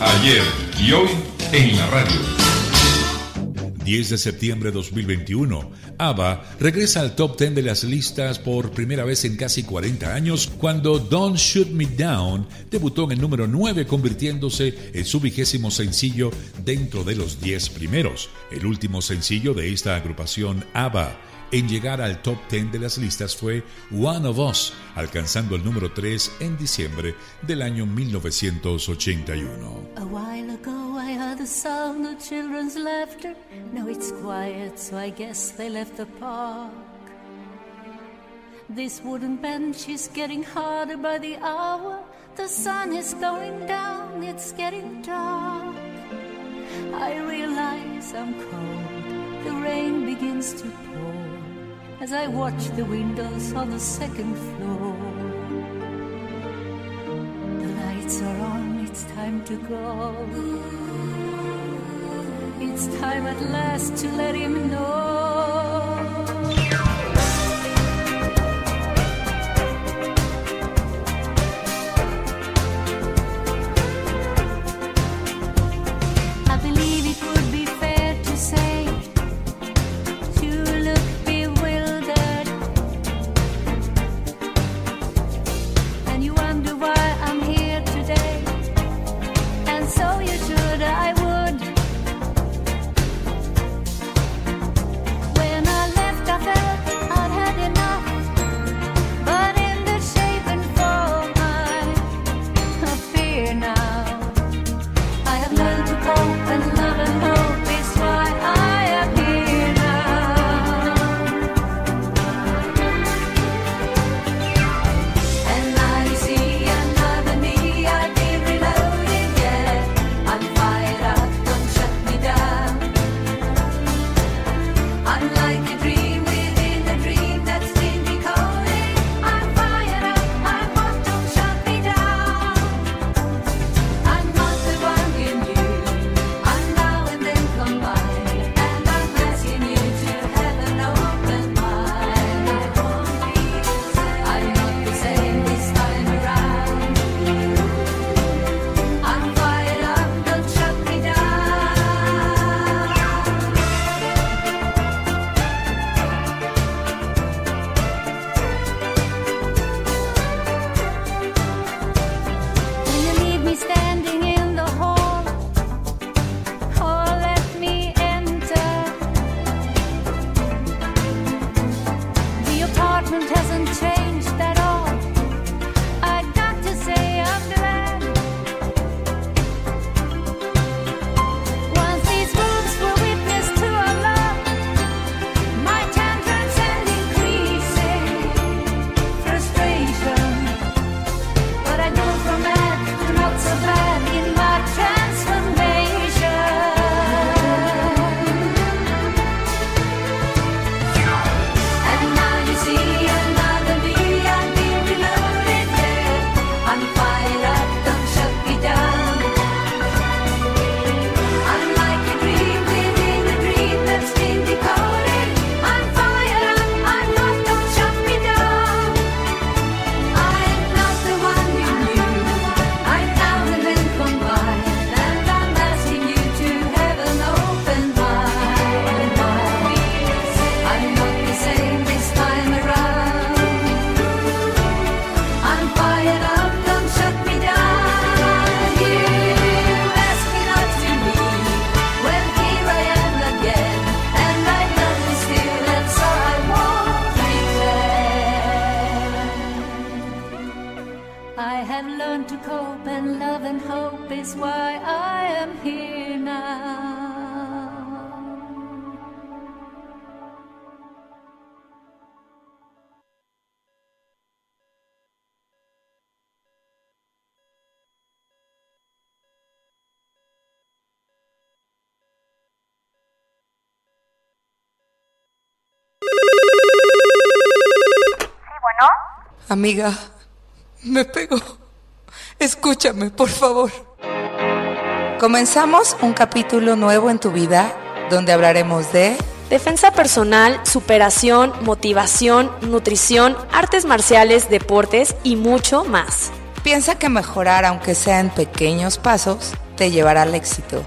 ayer y hoy en la radio. 10 de septiembre de 2021, ABBA regresa al top 10 de las listas por primera vez en casi 40 años cuando Don't Shoot Me Down debutó en el número 9 convirtiéndose en su vigésimo sencillo dentro de los 10 primeros. El último sencillo de esta agrupación ABBA en llegar al top 10 de las listas fue One of Us, alcanzando el número 3 en diciembre del año 1981. This wooden bench is getting harder by the hour. The sun is going down, it's getting dark. I realize I'm cold. The rain begins to pour as I watch the windows on the second floor. The lights are on, it's time to go. It's time at last to let him know. Amiga, me pegó. Escúchame, por favor. Comenzamos un capítulo nuevo en tu vida donde hablaremos de... Defensa personal, superación, motivación, nutrición, artes marciales, deportes y mucho más. Piensa que mejorar, aunque sea en pequeños pasos, te llevará al éxito.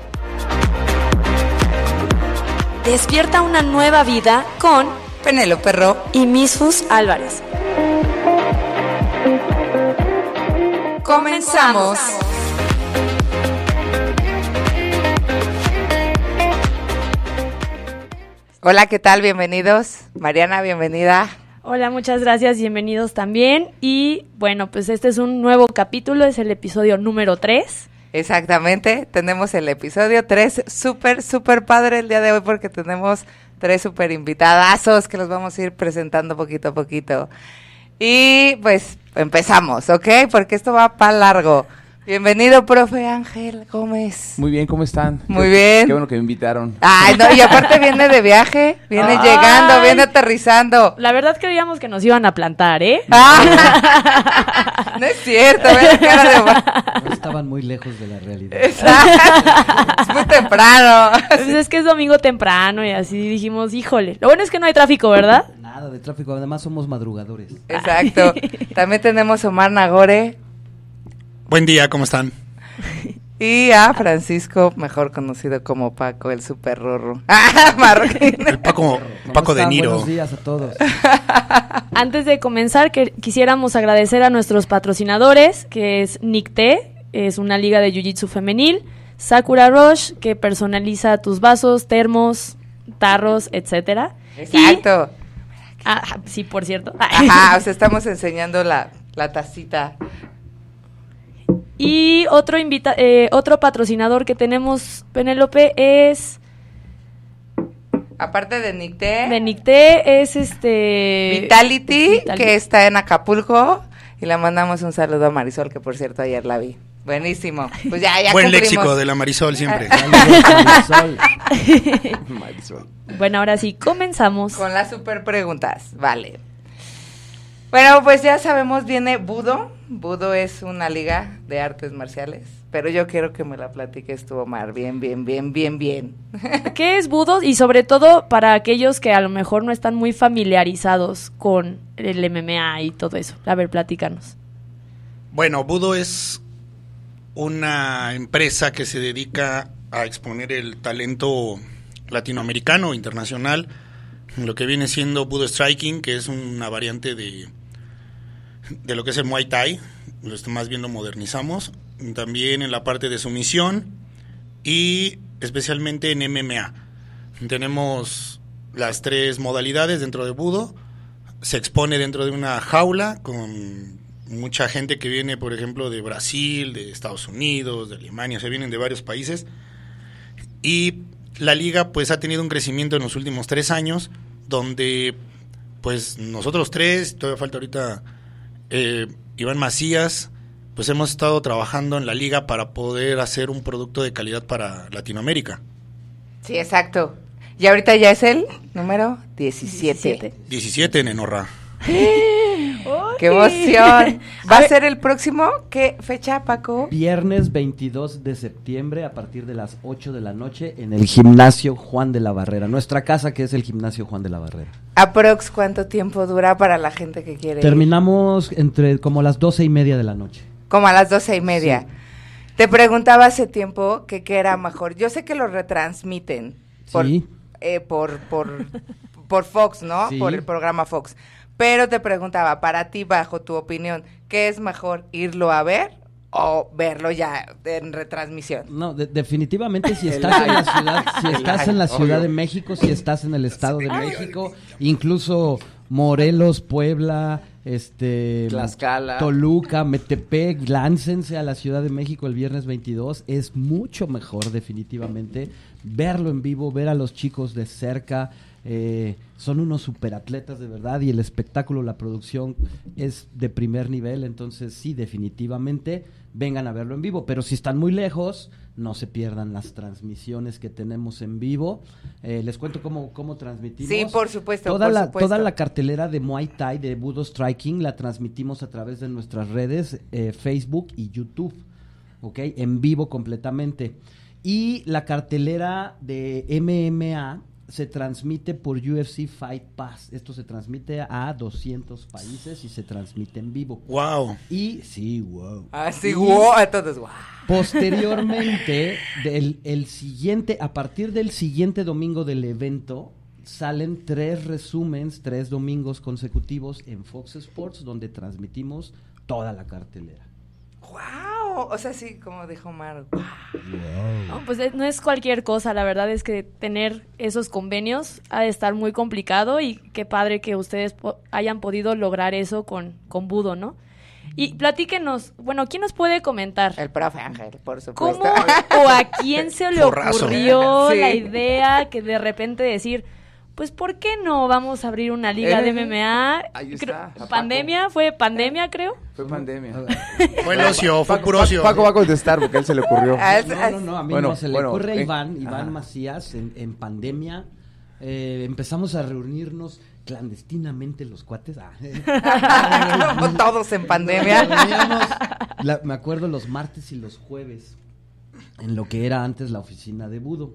Despierta una nueva vida con Penelo Perro y Misfus Álvarez. Comenzamos. Hola, ¿qué tal? Bienvenidos. Mariana, bienvenida. Hola, muchas gracias, bienvenidos también. Y bueno, pues este es un nuevo capítulo, es el episodio número 3. Exactamente, tenemos el episodio 3, súper, súper padre el día de hoy porque tenemos tres súper invitadazos que los vamos a ir presentando poquito a poquito. Y pues empezamos, ¿ok? Porque esto va para largo. Bienvenido, profe Ángel ¿cómo es? Muy bien, ¿cómo están? Muy bien. Qué bueno que me invitaron. Ay, no, y aparte viene de viaje, viene llegando, viene aterrizando. La verdad creíamos que nos iban a plantar, ¿eh? Ah. no es cierto, la cara de... estaban muy lejos de la realidad. Es muy temprano. Pues es que es domingo temprano y así dijimos, híjole. Lo bueno es que no hay tráfico, ¿verdad? Nada de tráfico, además somos madrugadores. Exacto. También tenemos Omar Nagore, Buen día, ¿cómo están? Y a Francisco, mejor conocido como Paco, el super rorro. Ah, el Paco, Paco de Niro. Buenos días a todos. Antes de comenzar, que, quisiéramos agradecer a nuestros patrocinadores, que es Nicté, es una liga de Jiu-Jitsu femenil, Sakura Rush, que personaliza tus vasos, termos, tarros, etcétera. Exacto. Ah, sí, por cierto. Ajá, o estamos enseñando la, la tacita y otro, invita eh, otro patrocinador que tenemos, Penélope, es... Aparte de Nicté. De Nicté es este... Vitality, que está en Acapulco. Y le mandamos un saludo a Marisol, que por cierto ayer la vi. Buenísimo. Pues ya, ya Buen léxico de la Marisol siempre. Marisol. Bueno, ahora sí, comenzamos. Con las super preguntas. Vale. Bueno, pues ya sabemos, viene Budo. Budo es una liga de artes marciales, pero yo quiero que me la platiques tú, Omar, bien, bien, bien, bien, bien. ¿Qué es Budo? Y sobre todo para aquellos que a lo mejor no están muy familiarizados con el MMA y todo eso. A ver, platícanos. Bueno, Budo es una empresa que se dedica a exponer el talento latinoamericano, internacional, lo que viene siendo Budo Striking, que es una variante de de lo que es el Muay Thai, más bien lo modernizamos, también en la parte de sumisión y especialmente en MMA. Tenemos las tres modalidades dentro de Budo, se expone dentro de una jaula con mucha gente que viene, por ejemplo, de Brasil, de Estados Unidos, de Alemania, se vienen de varios países. Y la liga pues ha tenido un crecimiento en los últimos tres años, donde pues nosotros tres, todavía falta ahorita eh, Iván Macías, pues hemos estado trabajando en la liga para poder hacer un producto de calidad para Latinoamérica. Sí, exacto. Y ahorita ya es el número 17. 17, 17 Nenorra. ¡Qué emoción! ¿Va a, ser el próximo? ¿Qué fecha, Paco? Viernes 22 de septiembre a partir de las 8 de la noche en el gimnasio Juan de la Barrera. Nuestra casa que es el gimnasio Juan de la Barrera. ¿Aprox cuánto tiempo dura para la gente que quiere? Terminamos entre como las doce y media de la noche. Como a las doce y media. Te preguntaba hace tiempo que qué era mejor. Yo sé que lo retransmiten por, eh, por, por, Fox, ¿no? Por el programa Fox. Pero te preguntaba, para ti, bajo tu opinión, ¿qué es mejor irlo a ver o verlo ya en retransmisión. No, definitivamente si estás si estás en la Ciudad de México, si estás en el Estado de México, incluso Morelos, Puebla, este Tlaxcala. Toluca, Metepec, láncense a la Ciudad de México el viernes 22. Es mucho mejor definitivamente verlo en vivo, ver a los chicos de cerca. Eh, son unos superatletas de verdad y el espectáculo, la producción es de primer nivel. Entonces sí, definitivamente vengan a verlo en vivo. Pero si están muy lejos, no se pierdan las transmisiones que tenemos en vivo. Eh, les cuento cómo, cómo transmitimos. Sí, por supuesto. Toda, la, supuesto. toda la cartelera de Muay Thai, de Budo Striking, la transmitimos a través de nuestras redes, eh, Facebook y YouTube. ¿Ok? En vivo completamente. Y la cartelera de MMA, se transmite por UFC Fight Pass. Esto se transmite a 200 países y se transmite en vivo. ¡Wow! Y sí, wow. Ah, sí, wow. Entonces, wow. Posteriormente, el siguiente, a partir del siguiente domingo del evento, salen tres resúmenes, tres domingos consecutivos en Fox Sports, donde transmitimos toda la cartelera. ¡Wow! o sea, sí, como dijo Marco. pues eh, no es cualquier cosa, la verdad es que tener esos convenios ha de estar muy complicado y qué padre que ustedes hayan podido lograr eso con, Budo, ¿no? Y platíquenos, bueno, ¿quién nos puede comentar? El profe Ángel, por supuesto. ¿Cómo o a quién se le ocurrió la idea que de repente decir, pues ¿por qué no vamos a abrir una liga de eh, MMA? Ahí está, pandemia, fue pandemia, eh, creo. Fue pandemia. fue el ocio, fue curioso. puro Paco, va a contestar porque a él se le ocurrió. Ah, no, no, no, a mí no se le ocurre eh, Iván, Iván Macías en, pandemia. empezamos a reunirnos clandestinamente los cuates. Ah. todos en pandemia. me acuerdo los martes y los jueves en lo que era antes la oficina de Budo.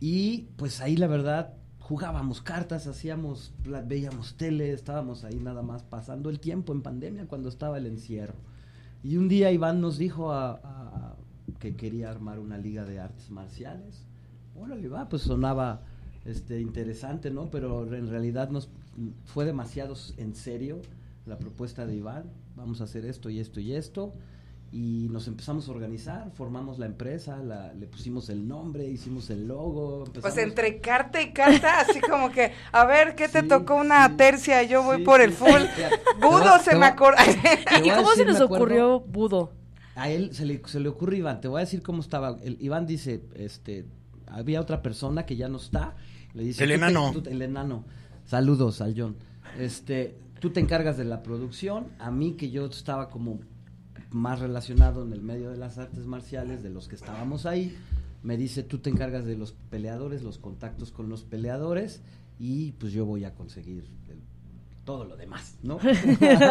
Y pues ahí la verdad jugábamos cartas, hacíamos, veíamos tele, estábamos ahí nada más pasando el tiempo en pandemia cuando estaba el encierro. Y un día Iván nos dijo que quería armar una liga de artes marciales. Órale, va, pues sonaba este, interesante, ¿no? Pero en realidad nos fue demasiado en serio la propuesta de Iván. Vamos a hacer esto y esto y esto y nos empezamos a organizar, formamos la empresa, le pusimos el nombre, hicimos el logo. Pues entre carta y carta, así como que, a ver, ¿qué te tocó una tercia? Yo voy por el full. Budo se me acordó. ¿Y cómo se nos ocurrió Budo? A él se le, se ocurre Iván, te voy a decir cómo estaba. Iván dice, este, había otra persona que ya no está. Le dice, el enano. el enano. Saludos al John. Este, tú te encargas de la producción, a mí que yo estaba como más relacionado en el medio de las artes marciales, de los que estábamos ahí, me dice, tú te encargas de los peleadores, los contactos con los peleadores, y pues yo voy a conseguir todo lo demás, ¿no?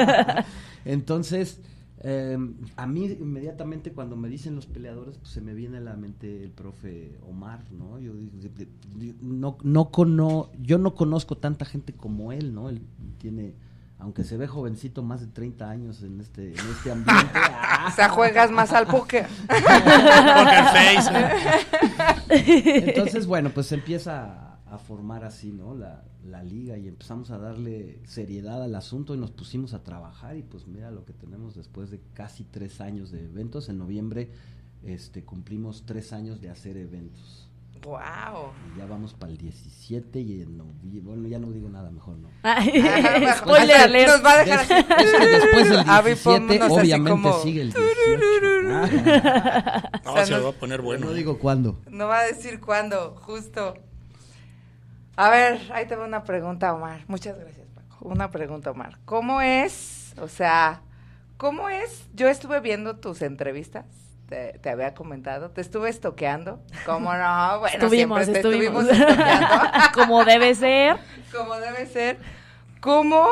Entonces, em, a mí inmediatamente cuando me dicen los peleadores, pues se me viene a la mente el profe Omar, ¿no? Yo no, no, yo no conozco tanta gente como él, ¿no? Él tiene aunque se ve jovencito más de 30 años en este, en este ambiente. o sea, juegas más al póker. Entonces, bueno, pues empieza a formar así, ¿no? La, la, liga y empezamos a darle seriedad al asunto y nos pusimos a trabajar y pues mira lo que tenemos después de casi tres años de eventos. En noviembre este, cumplimos tres años de hacer eventos. ¡Wow! Y ya vamos para el 17 y en noviembre. Bueno, ya no digo nada, mejor no. Spoiler pues, Nos va a dejar así. después del 17, obviamente sigue el 18. no, o sea, se va a poner bueno. No ¿eh? digo cuándo. No va a decir cuándo, justo. A ver, ahí te va una pregunta, Omar. Muchas gracias, Paco. Una pregunta, Omar. ¿Cómo es? O sea, ¿cómo es? Yo estuve viendo tus entrevistas te, había comentado, te estuve estoqueando. como no? Bueno, estuvimos, siempre estuvimos, Como debe ser. Como debe ser. ¿Cómo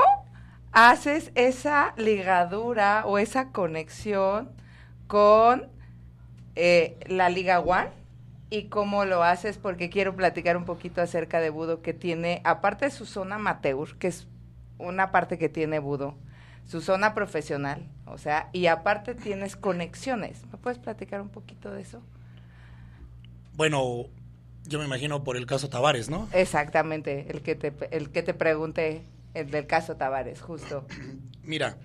haces esa ligadura o esa conexión con eh, la Liga One? ¿Y cómo lo haces? Porque quiero platicar un poquito acerca de Budo, que tiene, aparte de su zona amateur, que es una parte que tiene Budo, su zona profesional, o sea, y aparte tienes conexiones. ¿Me puedes platicar un poquito de eso? Bueno, yo me imagino por el caso Tavares, ¿no? Exactamente, el que te, el que te pregunté, el del caso Tavares, justo. Mira,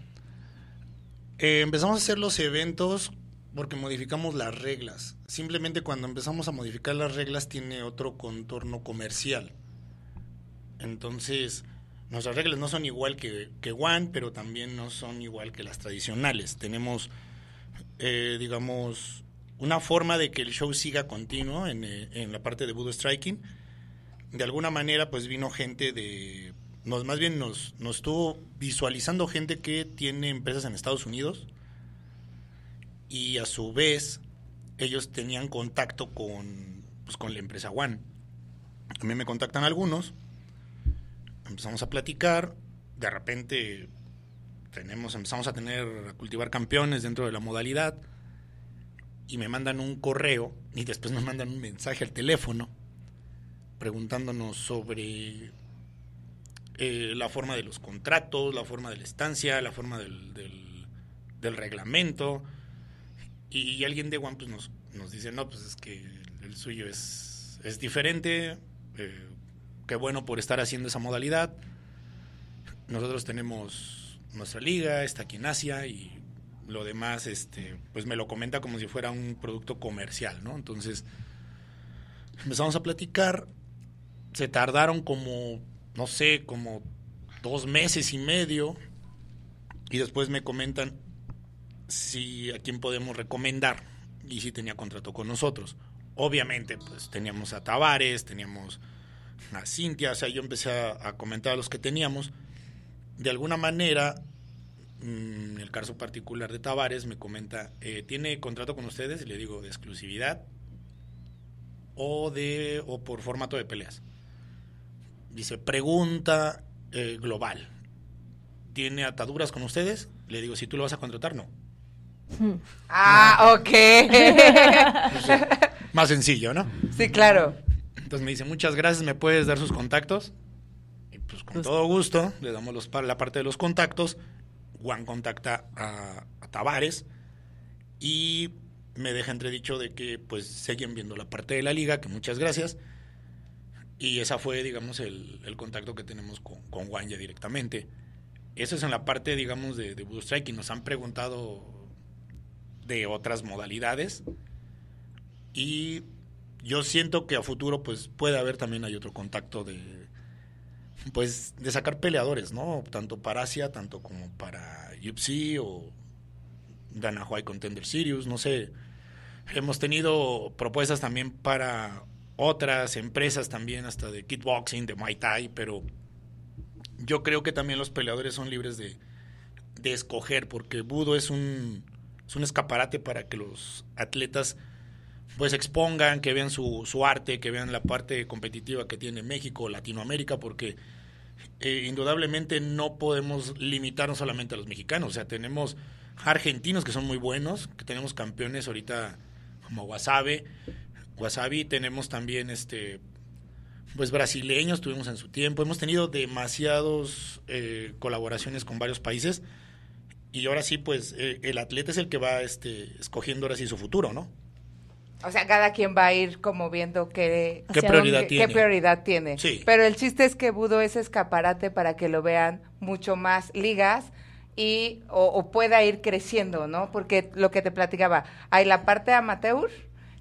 eh, empezamos a hacer los eventos porque modificamos las reglas. Simplemente cuando empezamos a modificar las reglas tiene otro contorno comercial. Entonces, Nuestras reglas no son igual que, que One, pero también no son igual que las tradicionales. Tenemos, eh, digamos, una forma de que el show siga continuo en, eh, la parte de Budo Striking. De alguna manera, pues vino gente de. Nos, más bien nos, nos estuvo visualizando gente que tiene empresas en Estados Unidos y a su vez ellos tenían contacto con, pues, con la empresa One. También me contactan algunos empezamos a platicar, de repente tenemos, empezamos a tener, a cultivar campeones dentro de la modalidad, y me mandan un correo, y después me mandan un mensaje al teléfono, preguntándonos sobre eh, la forma de los contratos, la forma de la estancia, la forma del, reglamento, y, alguien de One pues, nos, nos dice, no, pues es que el suyo es, es diferente, eh, qué bueno por estar haciendo esa modalidad. Nosotros tenemos nuestra liga, está aquí en Asia y lo demás, este, pues me lo comenta como si fuera un producto comercial, ¿no? Entonces, empezamos a platicar, se tardaron como, no sé, como dos meses y medio, y después me comentan si a quién podemos recomendar y si tenía contrato con nosotros. Obviamente, pues teníamos a Tavares, teníamos a Cintia, o sea, yo empecé a, comentar a los que teníamos, de alguna manera, En mm, el caso particular de Tavares me comenta, eh, ¿tiene contrato con ustedes? le digo, ¿de exclusividad? O, de, o por formato de peleas. Dice, pregunta eh, global. ¿Tiene ataduras con ustedes? Le digo, si tú lo vas a contratar, no. Hmm. Ah, ok. más sencillo, ¿no? Sí, claro. Entonces me dice, muchas gracias, ¿me puedes dar sus contactos? Y pues con pues, todo gusto le damos la parte de los contactos. Juan contacta a, a Tavares y me deja entredicho de que pues siguen viendo la parte de la liga, que muchas gracias. Y esa fue, digamos, el, contacto que tenemos con, Juan ya directamente. Eso es en la parte, digamos, de, de Blue y nos han preguntado de otras modalidades. Y yo siento que a futuro pues puede haber también hay otro contacto de pues de sacar peleadores, ¿no? Tanto para Asia, tanto como para UFC o Dana White Contender Sirius, no sé. Hemos tenido propuestas también para otras empresas también, hasta de kickboxing, de Muay Thai, pero yo creo que también los peleadores son libres de, de escoger, porque Budo es un, es un escaparate para que los atletas pues expongan, que vean su, arte, que vean la parte competitiva que tiene México, Latinoamérica, porque eh, indudablemente no podemos limitarnos solamente a los mexicanos. O sea, tenemos argentinos que son muy buenos, que tenemos campeones ahorita como Wasabe, Wasabi, tenemos también este pues brasileños tuvimos en su tiempo, hemos tenido demasiadas eh, colaboraciones con varios países y ahora sí pues eh, el atleta es el que va este escogiendo ahora sí su futuro, ¿no? O sea, cada quien va a ir como viendo qué, ¿Qué, prioridad, tiene? Sí. Pero el chiste es que Budo es escaparate para que lo vean mucho más ligas y o, pueda ir creciendo, ¿no? Porque lo que te platicaba, hay la parte amateur,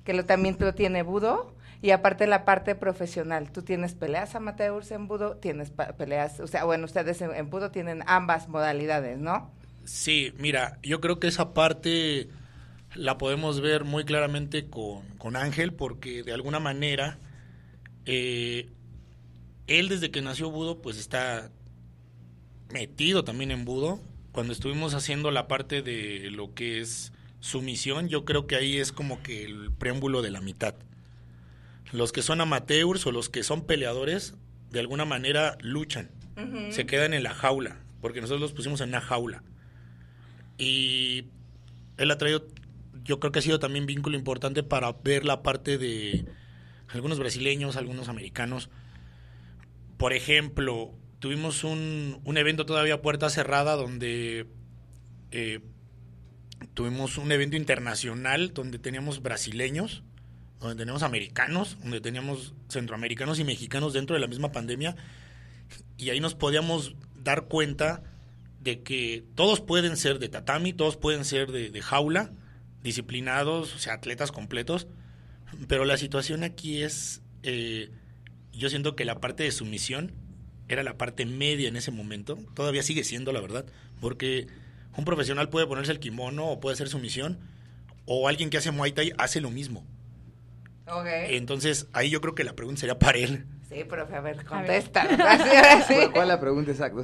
que lo, también lo tiene Budo, y aparte la parte profesional. Tú tienes peleas amateurs en Budo, tienes peleas, o sea, bueno, ustedes en Budo tienen ambas modalidades, ¿no? Sí, mira, yo creo que esa parte la podemos ver muy claramente con, Ángel, porque de alguna manera eh, él desde que nació Budo, pues está metido también en Budo. Cuando estuvimos haciendo la parte de lo que es su misión, yo creo que ahí es como que el preámbulo de la mitad. Los que son amateurs o los que son peleadores, de alguna manera luchan, se quedan en la jaula, porque nosotros los pusimos en una jaula. Y él ha traído yo creo que ha sido también vínculo importante para ver la parte de algunos brasileños, algunos americanos. Por ejemplo, tuvimos un, evento todavía puerta cerrada donde eh, tuvimos un evento internacional donde teníamos brasileños, donde teníamos americanos, donde teníamos centroamericanos y mexicanos dentro de la misma pandemia. Y ahí nos podíamos dar cuenta de que todos pueden ser de tatami, todos pueden ser de jaula, disciplinados, o sea, atletas completos, pero la situación aquí es, eh, yo siento que la parte de sumisión era la parte media en ese momento, todavía sigue siendo la verdad, porque un profesional puede ponerse el kimono o puede hacer sumisión, o alguien que hace Muay Thai hace lo mismo. Okay. Entonces, ahí yo creo que la pregunta sería para él. Sí, profe, a ver, contesta. ¿Cuál es la pregunta exacta?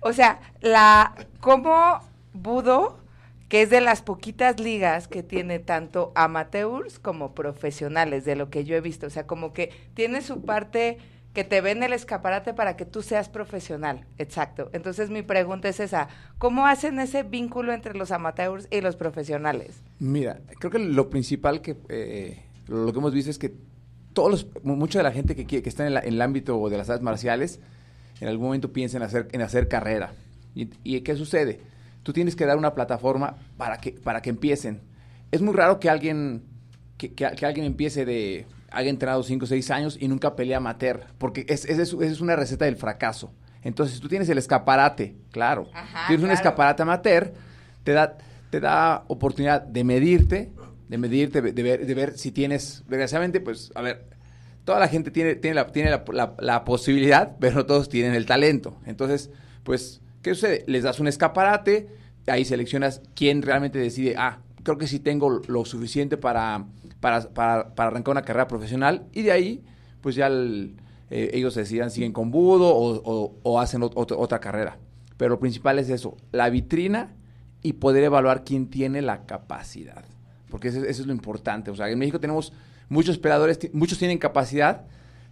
O sea, la, ¿cómo Budo que es de las poquitas ligas que tiene tanto amateurs como profesionales, de lo que yo he visto. O sea, como que tiene su parte que te ven el escaparate para que tú seas profesional. Exacto. Entonces mi pregunta es esa, ¿cómo hacen ese vínculo entre los amateurs y los profesionales? Mira, creo que lo principal que eh, lo que hemos visto es que todos mucha de la gente que, que está en, el ámbito de las artes marciales en algún momento piensa en hacer, en hacer carrera. ¿Y, y qué sucede? tú tienes que dar una plataforma para que, para que empiecen. Es muy raro que alguien, que, alguien empiece de, haya entrenado 5 o 6 años y nunca pelea amateur, porque es, es, una receta del fracaso. Entonces, tú tienes el escaparate, claro, tienes un escaparate amateur, te da, te da oportunidad de medirte, de medirte, de ver, si tienes, desgraciadamente, pues, a ver, toda la gente tiene, tiene, la, tiene la posibilidad, pero no todos tienen el talento. Entonces, pues ¿Qué sucede? Les das un escaparate, ahí seleccionas quién realmente decide, ah, creo que sí tengo lo suficiente para, para, arrancar una carrera profesional y de ahí, pues ya eh, ellos decidan, siguen con Budo o, hacen otra carrera. Pero lo principal es eso, la vitrina y poder evaluar quién tiene la capacidad. Porque eso, es lo importante. O sea, en México tenemos muchos esperadores, muchos tienen capacidad,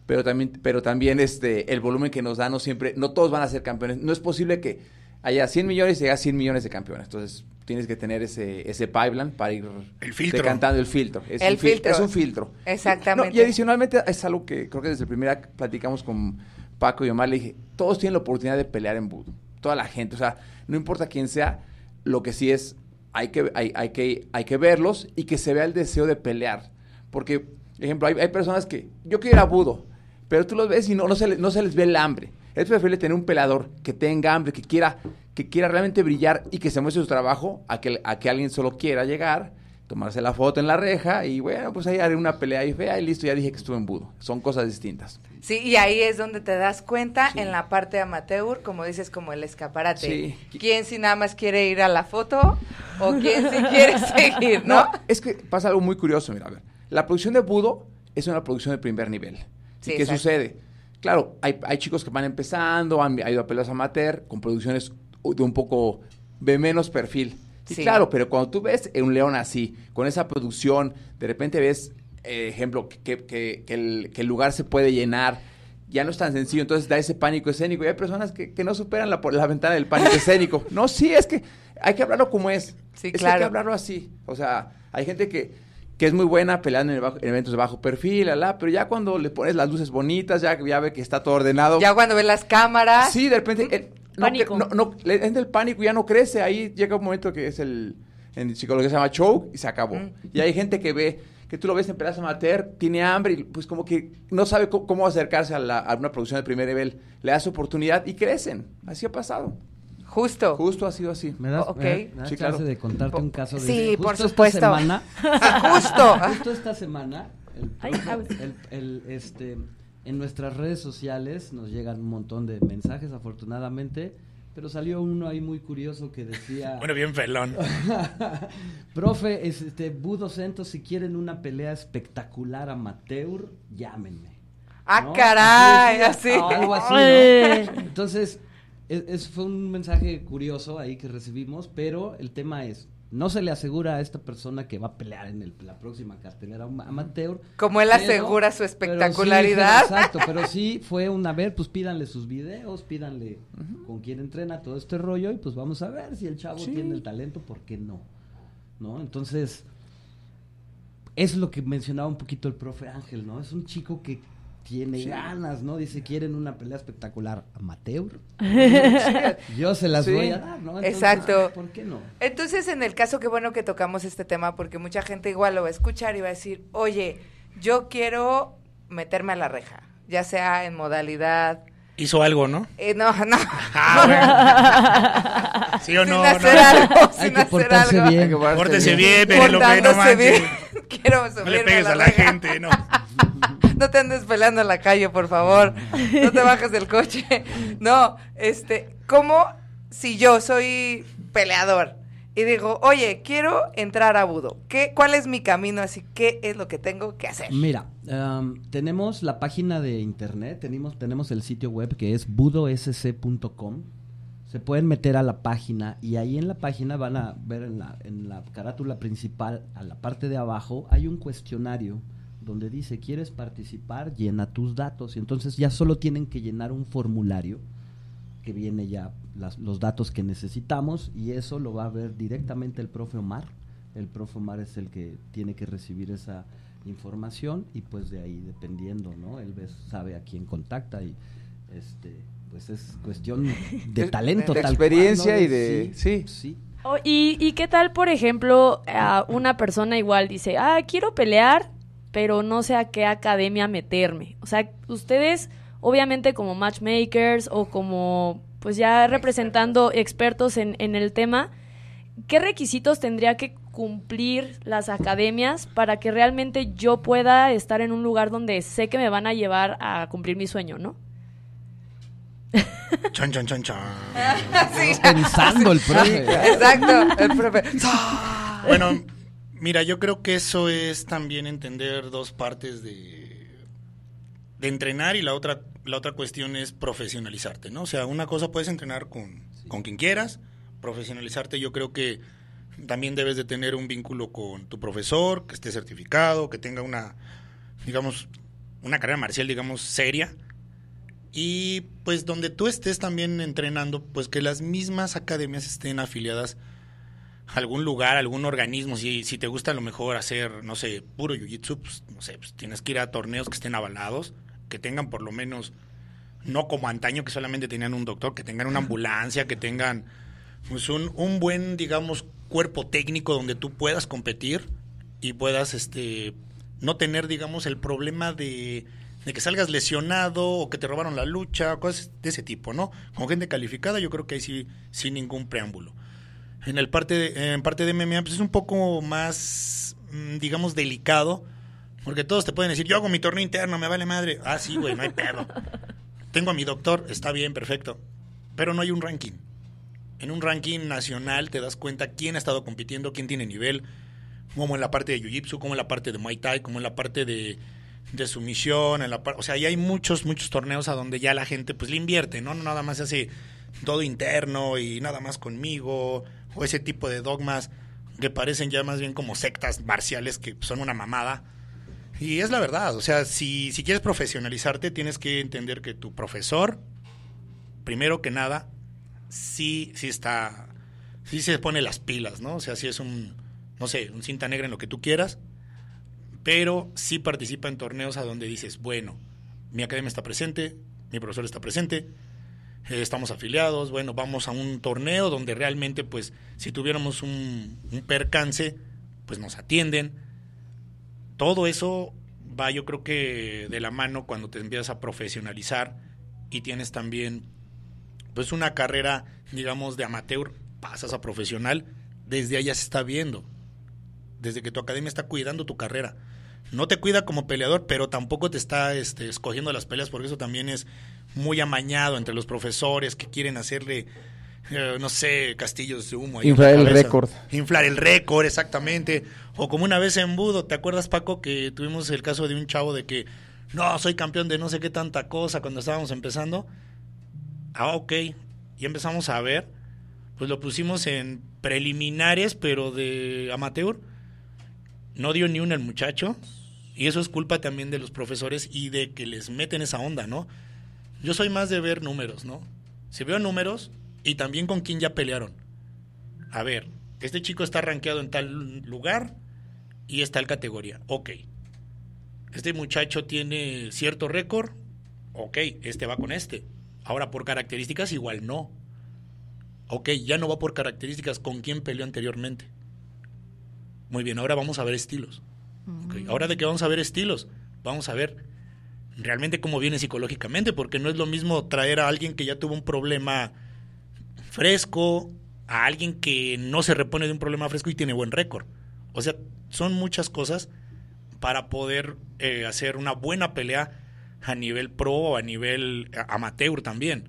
pero también, pero también este, el volumen que nos da no siempre, no todos van a ser campeones. No es posible que haya 100 millones y haya 100 millones de campeones. Entonces, tienes que tener ese, ese pipeline para ir el filtro. decantando el filtro. Es el un filtro. Es un filtro. Exactamente. y adicionalmente es algo que creo que desde primera platicamos con Paco y Omar, le dije, todos tienen la oportunidad de pelear en budo Toda la gente, o sea, no importa quién sea, lo que sí es, hay que, hay, hay que, hay que verlos y que se vea el deseo de pelear. Porque, ejemplo, hay, hay personas que, yo quiero ir a Budo, pero tú los ves y no, no, se, les, ve el hambre. Es preferible tener un pelador que tenga hambre, que quiera, que quiera realmente brillar y que se muestre su trabajo a que, a que alguien solo quiera llegar, tomarse la foto en la reja y bueno, pues ahí haré una pelea y fea y listo, ya dije que estuve en budo. Son cosas distintas. Sí, y ahí es donde te das cuenta en la parte amateur, como dices, como el escaparate. Sí. ¿Quién si nada más quiere ir a la foto o quién si quiere seguir, no? No, es que pasa algo muy curioso, mira, a ver. La producción de budo es una producción de primer nivel. Sí, qué sucede? Claro, hay, chicos que van empezando, han, ido a pelos amateur, con producciones de un poco de menos perfil. claro, pero cuando tú ves un león así, con esa producción, de repente ves, eh, ejemplo, que, el, lugar se puede llenar, ya no es tan sencillo, entonces da ese pánico escénico. Y hay personas que, no superan la, la ventana del pánico escénico. No, sí, es que hay que hablarlo como es. Sí, claro. hay que hablarlo así. O sea, hay gente que que es muy buena peleando en, eventos de bajo perfil, pero ya cuando le pones las luces bonitas, ya, ve que está todo ordenado. Ya cuando ve las cámaras. Sí, de repente. Mm, el, no, pánico. No, el pánico ya no crece. Ahí llega un momento que es el. En psicología se llama choke y se acabó. Mm. Y hay gente que ve que tú lo ves en pedazo amateur, tiene hambre y pues como que no sabe cómo, acercarse a, la, a, una producción de primer nivel. Le das oportunidad y crecen. Así ha pasado. Justo. Justo ha sido así. ¿Me das, okay. chance de contarte un caso de Sí, por supuesto. Esta semana, justo. justo esta semana, el, este, en nuestras redes sociales nos llegan un montón de mensajes, afortunadamente, pero salió uno ahí muy curioso que decía... bueno, bien pelón. Profe, este, Budo Centro, si quieren una pelea espectacular amateur, llámenme. Ah, caray, así. Algo así. Entonces, es, fue un mensaje curioso ahí que recibimos, pero el tema es, no se le asegura a esta persona que va a pelear en la próxima cartelera amateur. Como él asegura su espectacularidad. exacto, pero sí fue una vez, pues pídanle sus videos, pídanle con quién entrena todo este rollo y pues vamos a ver si el chavo tiene el talento, ¿por qué no? ¿No? Entonces, es lo que mencionaba un poquito el profe Ángel, ¿no? Es un chico que tiene ganas, ¿no? Dice, quieren una pelea espectacular amateur. Yo se las voy a dar, ¿no? Exacto. ¿Por qué no? Entonces, en el caso, qué bueno que tocamos este tema, porque mucha gente igual lo va a escuchar y va a decir, oye, yo quiero meterme a la reja, ya sea en modalidad hizo algo, ¿no? Eh, no, no. Ah, ¿Sí o no? Sin hacer algo, Hay que hacer algo. Bien. Pórtese bien, Penelope, no Bien. Quiero no le pegues a la gente, no no te andes peleando en la calle, por favor. No te bajes del coche. No, este, ¿cómo si yo soy peleador y digo, oye, quiero entrar a Budo? ¿Qué, ¿Cuál es mi camino? Así, ¿qué es lo que tengo que hacer? Mira, em, tenemos la página de internet, tenemos, tenemos el sitio web que es budosc.com se pueden meter a la página y ahí en la página van a ver en la, en la carátula principal, a la parte de abajo, hay un cuestionario donde dice, ¿quieres participar? Llena tus datos. Y entonces ya solo tienen que llenar un formulario que viene ya los datos que necesitamos y eso lo va a ver directamente el profe Omar. El profe Omar es el que tiene que recibir esa información y pues de ahí dependiendo, ¿no? Él sabe a quién contacta y este pues es cuestión de talento, de, tal experiencia y de sí. sí. Oh, y, ¿Y qué tal, por ejemplo, a una persona igual dice, ah, quiero pelear, pero no sé a qué academia meterme. O sea, ustedes, obviamente como matchmakers o como, pues ya representando expertos en, el tema, ¿qué requisitos tendría que cumplir las academias para que realmente yo pueda estar en un lugar donde sé que me van a llevar a cumplir mi sueño, ¿no? Chon, chon, chon, chon Pensando el profe. Exacto, el profe. bueno, Mira, yo creo que eso es también entender dos partes de, de entrenar y la otra, la otra cuestión es profesionalizarte, ¿no? O sea, una cosa puedes entrenar con, con quien quieras, profesionalizarte yo creo que también debes de tener un vínculo con tu profesor, que esté certificado, que tenga una, digamos, una carrera marcial, digamos, seria. Y pues donde tú estés también entrenando, pues que las mismas academias estén afiliadas algún lugar, algún organismo, si, si te gusta a lo mejor hacer, no sé, puro jiu-jitsu, pues, no sé, pues, tienes que ir a torneos que estén avalados, que tengan por lo menos, no como antaño que solamente tenían un doctor, que tengan una ambulancia, que tengan pues, un, buen, digamos, cuerpo técnico donde tú puedas competir y puedas este no tener, digamos, el problema de, de que salgas lesionado o que te robaron la lucha, cosas de ese tipo, ¿no? Con gente calificada yo creo que ahí sí, sin ningún preámbulo en el parte de, en parte de MMA pues es un poco más mm, digamos delicado porque todos te pueden decir yo hago mi torneo interno me vale madre ah sí güey no hay pedo tengo a mi doctor está bien perfecto pero no hay un ranking en un ranking nacional te das cuenta quién ha estado compitiendo quién tiene nivel como en la parte de jiu-jitsu como en la parte de muay thai como en la parte de de sumisión, en la o sea, ahí hay muchos, muchos torneos a donde ya la gente pues le invierte, ¿no? Nada más hace todo interno y nada más conmigo o ese tipo de dogmas que parecen ya más bien como sectas marciales que son una mamada. Y es la verdad, o sea, si, si quieres profesionalizarte, tienes que entender que tu profesor, primero que nada, sí, sí está, sí se pone las pilas, ¿no? O sea, sí es un, no sé, un cinta negra en lo que tú quieras, pero sí participa en torneos a donde dices, bueno, mi academia está presente, mi profesor está presente, eh, estamos afiliados, bueno, vamos a un torneo donde realmente, pues, si tuviéramos un, un percance, pues nos atienden. Todo eso va yo creo que de la mano cuando te empiezas a profesionalizar y tienes también pues una carrera digamos de amateur pasas a profesional desde allá se está viendo desde que tu academia está cuidando tu carrera no te cuida como peleador, pero tampoco te está este, escogiendo las peleas, porque eso también es muy amañado entre los profesores que quieren hacerle, eh, no sé, castillos de humo. Inflar el récord. Inflar el récord, exactamente. O como una vez en Budo, ¿te acuerdas, Paco, que tuvimos el caso de un chavo de que, no, soy campeón de no sé qué tanta cosa cuando estábamos empezando? Ah, ok. Y empezamos a ver, pues lo pusimos en preliminares, pero de amateur no dio ni una el muchacho. Y eso es culpa también de los profesores y de que les meten esa onda, ¿no? Yo soy más de ver números, ¿no? Si veo números y también con quién ya pelearon. A ver, este chico está rankeado en tal lugar y es tal categoría. Ok. Este muchacho tiene cierto récord. Ok, este va con este. Ahora, por características, igual no. Ok, ya no va por características con quién peleó anteriormente. Muy bien, ahora vamos a ver estilos. Ahora de que vamos a ver estilos, vamos a ver realmente cómo viene psicológicamente, porque no es lo mismo traer a alguien que ya tuvo un problema fresco, a alguien que no se repone de un problema fresco y tiene buen récord. O sea, son muchas cosas para poder eh, hacer una buena pelea a nivel pro, o a nivel eh, amateur también.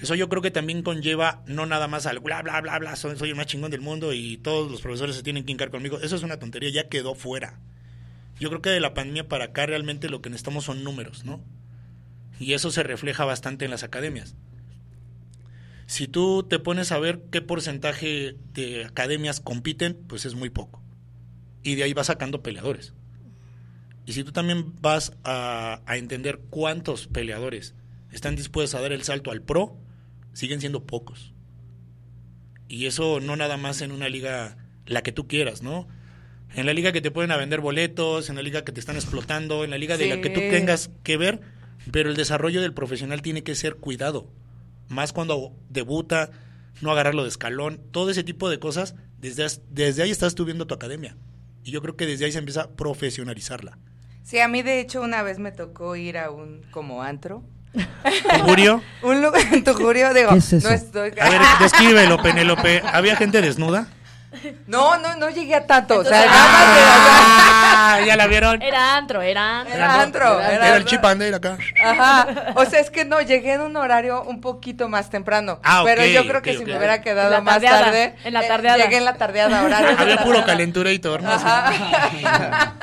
Eso yo creo que también conlleva no nada más al bla, bla, bla, bla, soy, el más chingón del mundo y todos los profesores se tienen que hincar conmigo. Eso es una tontería, ya quedó fuera. Yo creo que de la pandemia para acá realmente lo que necesitamos son números, ¿no? Y eso se refleja bastante en las academias. Si tú te pones a ver qué porcentaje de academias compiten, pues es muy poco. Y de ahí vas sacando peleadores. Y si tú también vas a entender cuántos peleadores están dispuestos a dar el salto al pro, siguen siendo pocos. Y eso no nada más en una liga, la que tú quieras, ¿no? En la liga que te pueden vender boletos, en la liga que te están explotando, en la liga de la que tú tengas que ver, pero el desarrollo del profesional tiene que ser cuidado. Más cuando debuta, no agarrarlo de escalón, todo ese tipo de cosas, desde, desde ahí estás tú viendo tu academia. Y yo creo que desde ahí se empieza a profesionalizarla. Sí, a mí de hecho una vez me tocó ir a un como antro ¿Tujurio? un lugar, tujurio, digo, no estoy... A ver, descríbelo, Penélope. ¿Había gente desnuda? No, no, no llegué a tanto. o sea, ah, ya la vieron. Era antro, era antro. Era antro. Era, el chip acá. Ajá. O sea, es que no, llegué en un horario un poquito más temprano. Ah, pero yo creo que si me hubiera quedado más tarde. En la eh, tardeada. llegué en la tardeada, horario. Había puro calenturator. y Ajá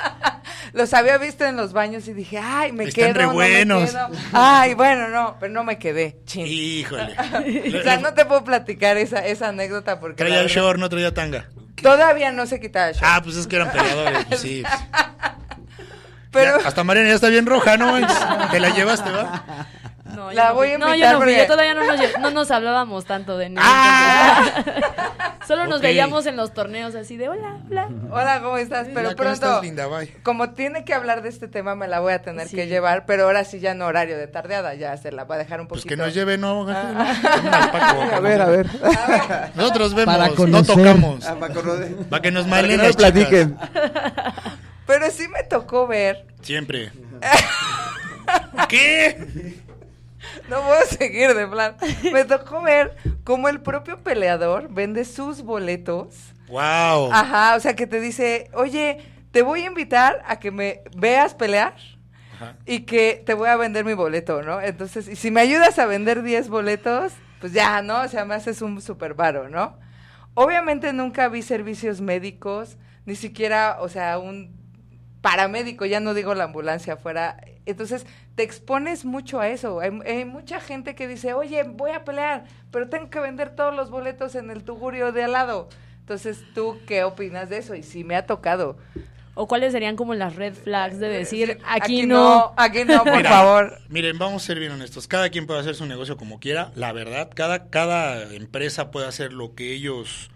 los había visto en los baños y dije, ay, me Están quedo. Re buenos. Ay, bueno, no, pero no me quedé. Híjole. o sea, no te puedo platicar esa, esa anécdota porque. Traía el short, no traía tanga. Todavía no se quitaba el short. Ah, pues es que eran pegadores, pues sí. Pero... hasta Mariana ya está bien roja, ¿no? Te la llevaste, ¿va? No, la voy a No, yo no yo todavía no nos, no nos hablábamos tanto de nada ah. Solo nos veíamos en los torneos así de hola, hola. Hola, ¿cómo estás? Pero pronto, como tiene que hablar de este tema, me la voy a tener que llevar, pero ahora sí ya no horario de tardeada, ya se la va a dejar un poquito. Pues que nos lleve, no. Ah. a ver, a ver. Nosotros vemos, no tocamos. Ah, para, que nos malen nos platiquen. Pero sí me tocó ver. Siempre. ¿Qué? no puedo seguir de plan. Me tocó ver cómo el propio peleador vende sus boletos. ¡Wow! Ajá, o sea, que te dice, oye, te voy a invitar a que me veas pelear. Y que te voy a vender mi boleto, ¿no? Entonces, y si me ayudas a vender 10 boletos, pues ya, ¿no? O sea, me haces un super varo, ¿no? Obviamente nunca vi servicios médicos, ni siquiera, o sea, un paramédico, ya no digo la ambulancia, fuera entonces, te expones mucho a eso. Hay, mucha gente que dice, oye, voy a pelear, pero tengo que vender todos los boletos en el tugurio de al lado. Entonces, ¿tú qué opinas de eso? Y si me ha tocado. ¿O cuáles serían como las red flags de eh, decir, aquí, no, aquí no, por favor? Miren, vamos a ser bien honestos. Cada quien puede hacer su negocio como quiera, la verdad. Cada, cada empresa puede hacer lo que ellos,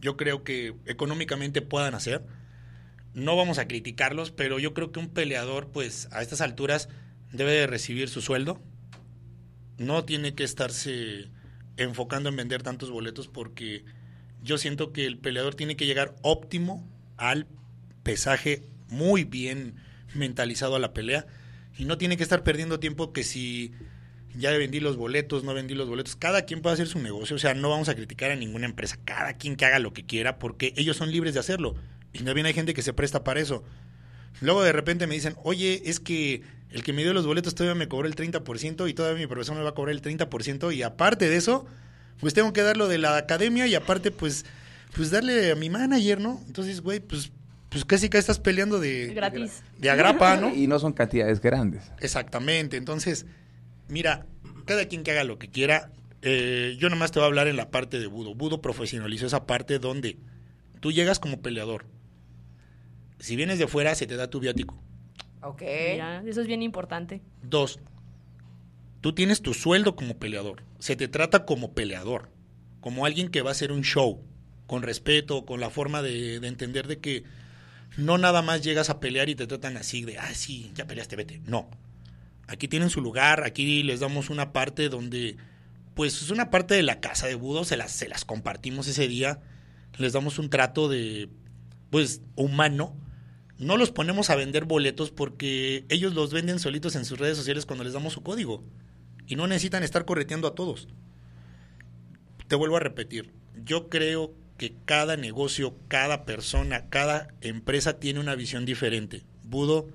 yo creo que económicamente puedan hacer no vamos a criticarlos, pero yo creo que un peleador, pues a estas alturas, debe de recibir su sueldo. No tiene que estarse enfocando en vender tantos boletos porque yo siento que el peleador tiene que llegar óptimo al pesaje, muy bien mentalizado a la pelea. Y no tiene que estar perdiendo tiempo que si ya vendí los boletos, no vendí los boletos. Cada quien puede hacer su negocio, o sea, no vamos a criticar a ninguna empresa. Cada quien que haga lo que quiera porque ellos son libres de hacerlo. Y también hay gente que se presta para eso. Luego de repente me dicen, oye, es que el que me dio los boletos todavía me cobró el 30% y todavía mi profesor me va a cobrar el 30% y aparte de eso, pues tengo que dar lo de la academia y aparte pues, pues darle a mi manager, ¿no? Entonces, güey, pues, pues casi que estás peleando de... Gratis. De agrapa, ¿no? Y no son cantidades grandes. Exactamente, entonces, mira, cada quien que haga lo que quiera, eh, yo nomás te voy a hablar en la parte de Budo. Budo profesionalizó esa parte donde tú llegas como peleador si vienes de afuera se te da tu biótico. Ok. eso es bien importante. Dos, tú tienes tu sueldo como peleador. Se te trata como peleador, como alguien que va a hacer un show, con respeto, con la forma de, entender de que no nada más llegas a pelear y te tratan así de, ah, sí, ya peleaste, vete. No. Aquí tienen su lugar, aquí les damos una parte donde, pues es una parte de la casa de Budo, se las compartimos ese día, les damos un trato de, pues, humano, no los ponemos a vender boletos porque ellos los venden solitos en sus redes sociales cuando les damos su código. Y no necesitan estar correteando a todos. Te vuelvo a repetir, yo creo que cada negocio, cada persona, cada empresa tiene una visión diferente. Budo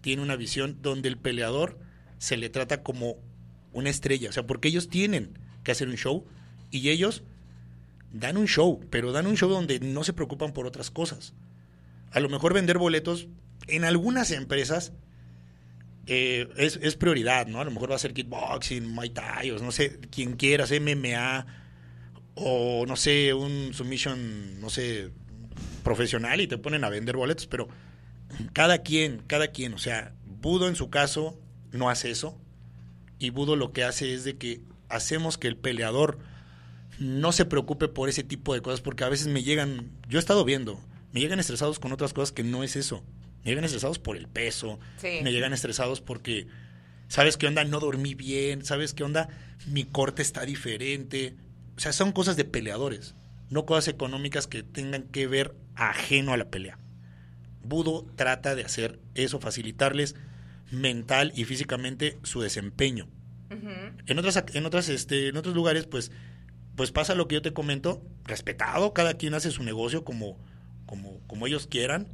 tiene una visión donde el peleador se le trata como una estrella, o sea, porque ellos tienen que hacer un show y ellos dan un show, pero dan un show donde no se preocupan por otras cosas a lo mejor vender boletos en algunas empresas eh, es, prioridad, ¿no? A lo mejor va a ser kickboxing, muay thai, o no sé, quien quiera, MMA, o no sé, un submission, no sé, profesional y te ponen a vender boletos, pero cada quien, cada quien, o sea, Budo en su caso no hace eso, y Budo lo que hace es de que hacemos que el peleador no se preocupe por ese tipo de cosas, porque a veces me llegan, yo he estado viendo, me llegan estresados con otras cosas que no es eso. Me llegan estresados por el peso, me llegan estresados porque, ¿sabes qué onda? No dormí bien, ¿sabes qué onda? Mi corte está diferente. O sea, son cosas de peleadores, no cosas económicas que tengan que ver ajeno a la pelea. Budo trata de hacer eso, facilitarles mental y físicamente su desempeño. En otras, en otras, este, en otros lugares, pues, pues pasa lo que yo te comento, respetado, cada quien hace su negocio como, como, ellos quieran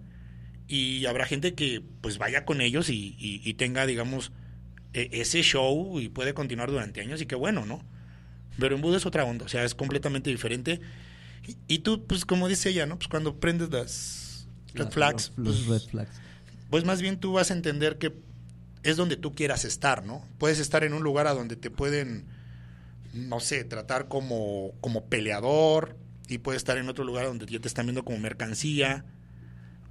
y habrá gente que pues vaya con ellos y, tenga, digamos, e, ese show y puede continuar durante años y qué bueno, ¿no? Pero en Buda es otra onda, o sea, es completamente diferente. Y, tú, pues como dice ella, ¿no? Pues cuando prendes las red flags, los, pues, red flags, pues más bien tú vas a entender que es donde tú quieras estar, ¿no? Puedes estar en un lugar a donde te pueden, no sé, tratar como, como peleador, y puede estar en otro lugar donde ya te están viendo como mercancía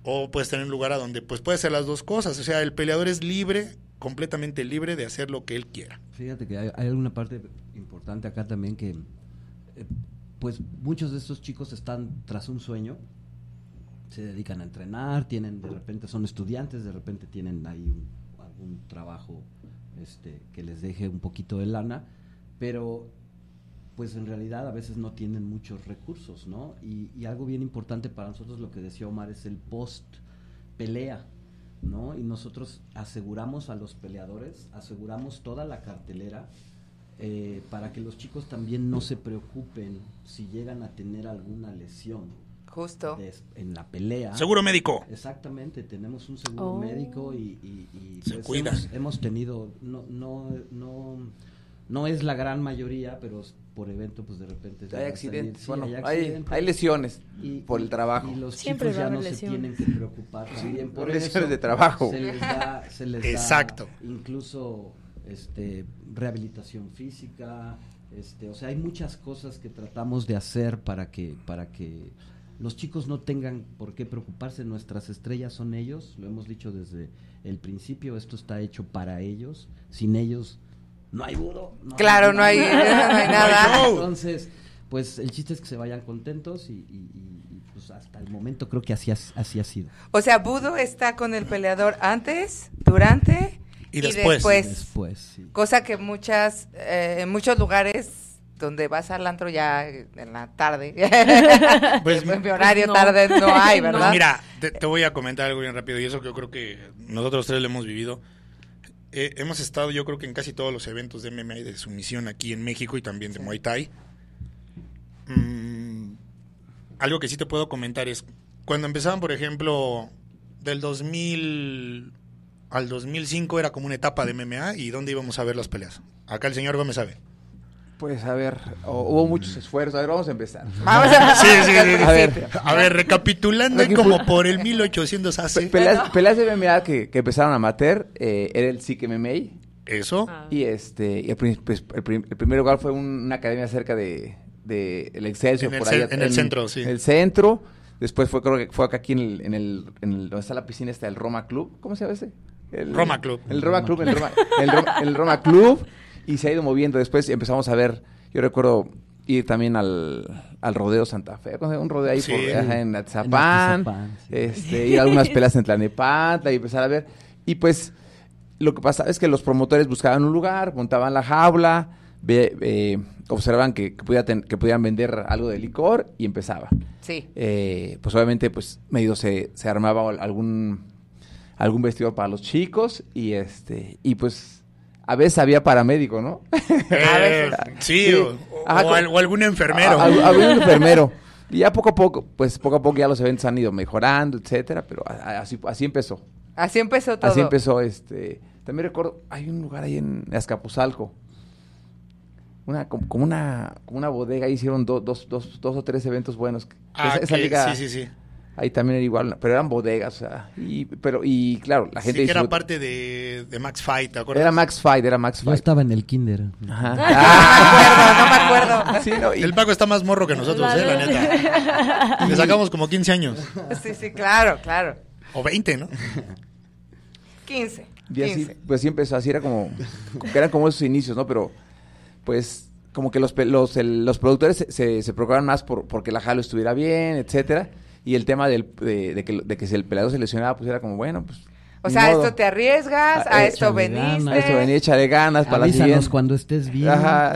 o puede estar en un lugar a donde pues puede ser las dos cosas. O sea, el peleador es libre, completamente libre de hacer lo que él quiera. Fíjate que hay, hay alguna parte importante acá también que eh, pues muchos de estos chicos están tras un sueño, se dedican a entrenar, tienen de repente son estudiantes, de repente tienen ahí un, algún trabajo este, que les deje un poquito de lana, pero pues en realidad a veces no tienen muchos recursos, ¿no? Y, algo bien importante para nosotros, lo que decía Omar, es el post pelea, ¿no? Y nosotros aseguramos a los peleadores, aseguramos toda la cartelera eh, para que los chicos también no se preocupen si llegan a tener alguna lesión. Justo. en la pelea. Seguro médico. Exactamente, tenemos un seguro oh. médico y, se pues Hemos, tenido, no, no, no no es la gran mayoría, pero por evento, pues de repente. Hay accidentes, hay, lesiones por el trabajo. Y los Siempre chicos ya no se tienen que preocupar también por lesiones de trabajo. Se les da, Exacto. incluso este, rehabilitación física, este, o sea, hay muchas cosas que tratamos de hacer para que, para que los chicos no tengan por qué preocuparse. Nuestras estrellas son ellos, lo hemos dicho desde el principio, esto está hecho para ellos. Sin ellos no hay Budo. claro, no, hay, nada. Entonces, pues el chiste es que se vayan contentos y, pues hasta el momento creo que así, ha sido. O sea, Budo está con el peleador antes, durante y, después. Cosa que muchas, eh, en muchos lugares donde vas al antro ya en la tarde. Pues, en mi pues, horario tarde no hay, ¿verdad? mira, te, te, voy a comentar algo bien rápido y eso que yo creo que nosotros tres lo hemos vivido. Eh, hemos estado yo creo que en casi todos los eventos de MMA y de sumisión aquí en México y también de Muay Thai. Mm, algo que sí te puedo comentar es, cuando empezaban, por ejemplo, del 2000 al 2005 era como una etapa de MMA y dónde íbamos a ver las peleas. Acá el señor Gómez sabe. Pues a ver, hubo muchos esfuerzos. A ver, vamos a empezar. a, a ver, recapitulando como por el 1800 hace. Pelas, de MMA que, empezaron a matar eh, era el SIC MMA. Eso. Ah. Y este, pues, el, primer lugar fue una academia cerca de, de el Excelsior. En, por el, en el centro, sí. En el centro. Después fue, creo que fue acá aquí en el, en el, donde está la piscina, está el Roma Club. ¿Cómo se llama ese? El, Roma Club. El Roma, Club, el Roma Club. Y se ha ido moviendo. Después y empezamos a ver, yo recuerdo ir también al, rodeo Santa Fe, un rodeo ahí en Atzapán, este, ir a algunas pelas en Tlanepantla y empezar a ver. Y pues lo que pasaba es que los promotores buscaban un lugar, montaban la jaula, eh, observaban que, podían vender algo de licor y empezaba. Sí. Eh, pues obviamente, pues medio se, armaba algún, algún vestido para los chicos y este y pues a veces había paramédico, ¿no? Eh, sí, O, algún enfermero. Había enfermero. Y ya poco a poco, pues poco a poco ya los eventos han ido mejorando, etcétera, pero así, así empezó. Así empezó todo. Así empezó, este. También recuerdo, hay un lugar ahí en Azcapuzalco. Una, como, una, una bodega, ahí hicieron dos dos, dos, dos, o tres eventos buenos. Ah, sí, sí, sí. Ahí también era igual, pero eran bodegas. Y, pero, y claro, la gente. Sí, era parte de, Max Fight, ¿te acuerdas? Era Max Fight, era Max Fight. Yo estaba en el Kinder. no me acuerdo, no me acuerdo. El Paco está más morro que nosotros, ¿eh? la ¿eh? Le sacamos como 15 años. Sí, sí, claro, claro. O 20, ¿no? 15. pues sí empezó, así era como. Eran como esos inicios, ¿no? Pero, pues como que los, los, los productores se, se, preocupaban más por porque la jalo estuviera bien, etcétera. Y el tema de, que, si el pelado se lesionaba, pues era como, bueno, pues o sea, esto te arriesgas, ah, a, eh, esto venís. A esto venís, de ganas para Avísanos cuando estés bien.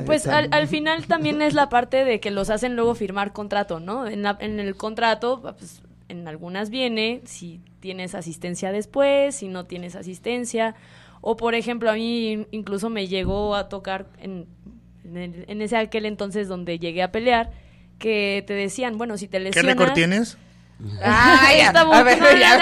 pues al, final también es la parte de que los hacen luego firmar contrato, ¿no? En, el contrato, pues, en algunas viene si tienes asistencia después, si no tienes asistencia. O, por ejemplo, a mí incluso me llegó a tocar en, en, ese aquel entonces donde llegué a pelear, que te decían, bueno, si te lesionas... ¿Qué récord tienes? Ay, está a ver, ya,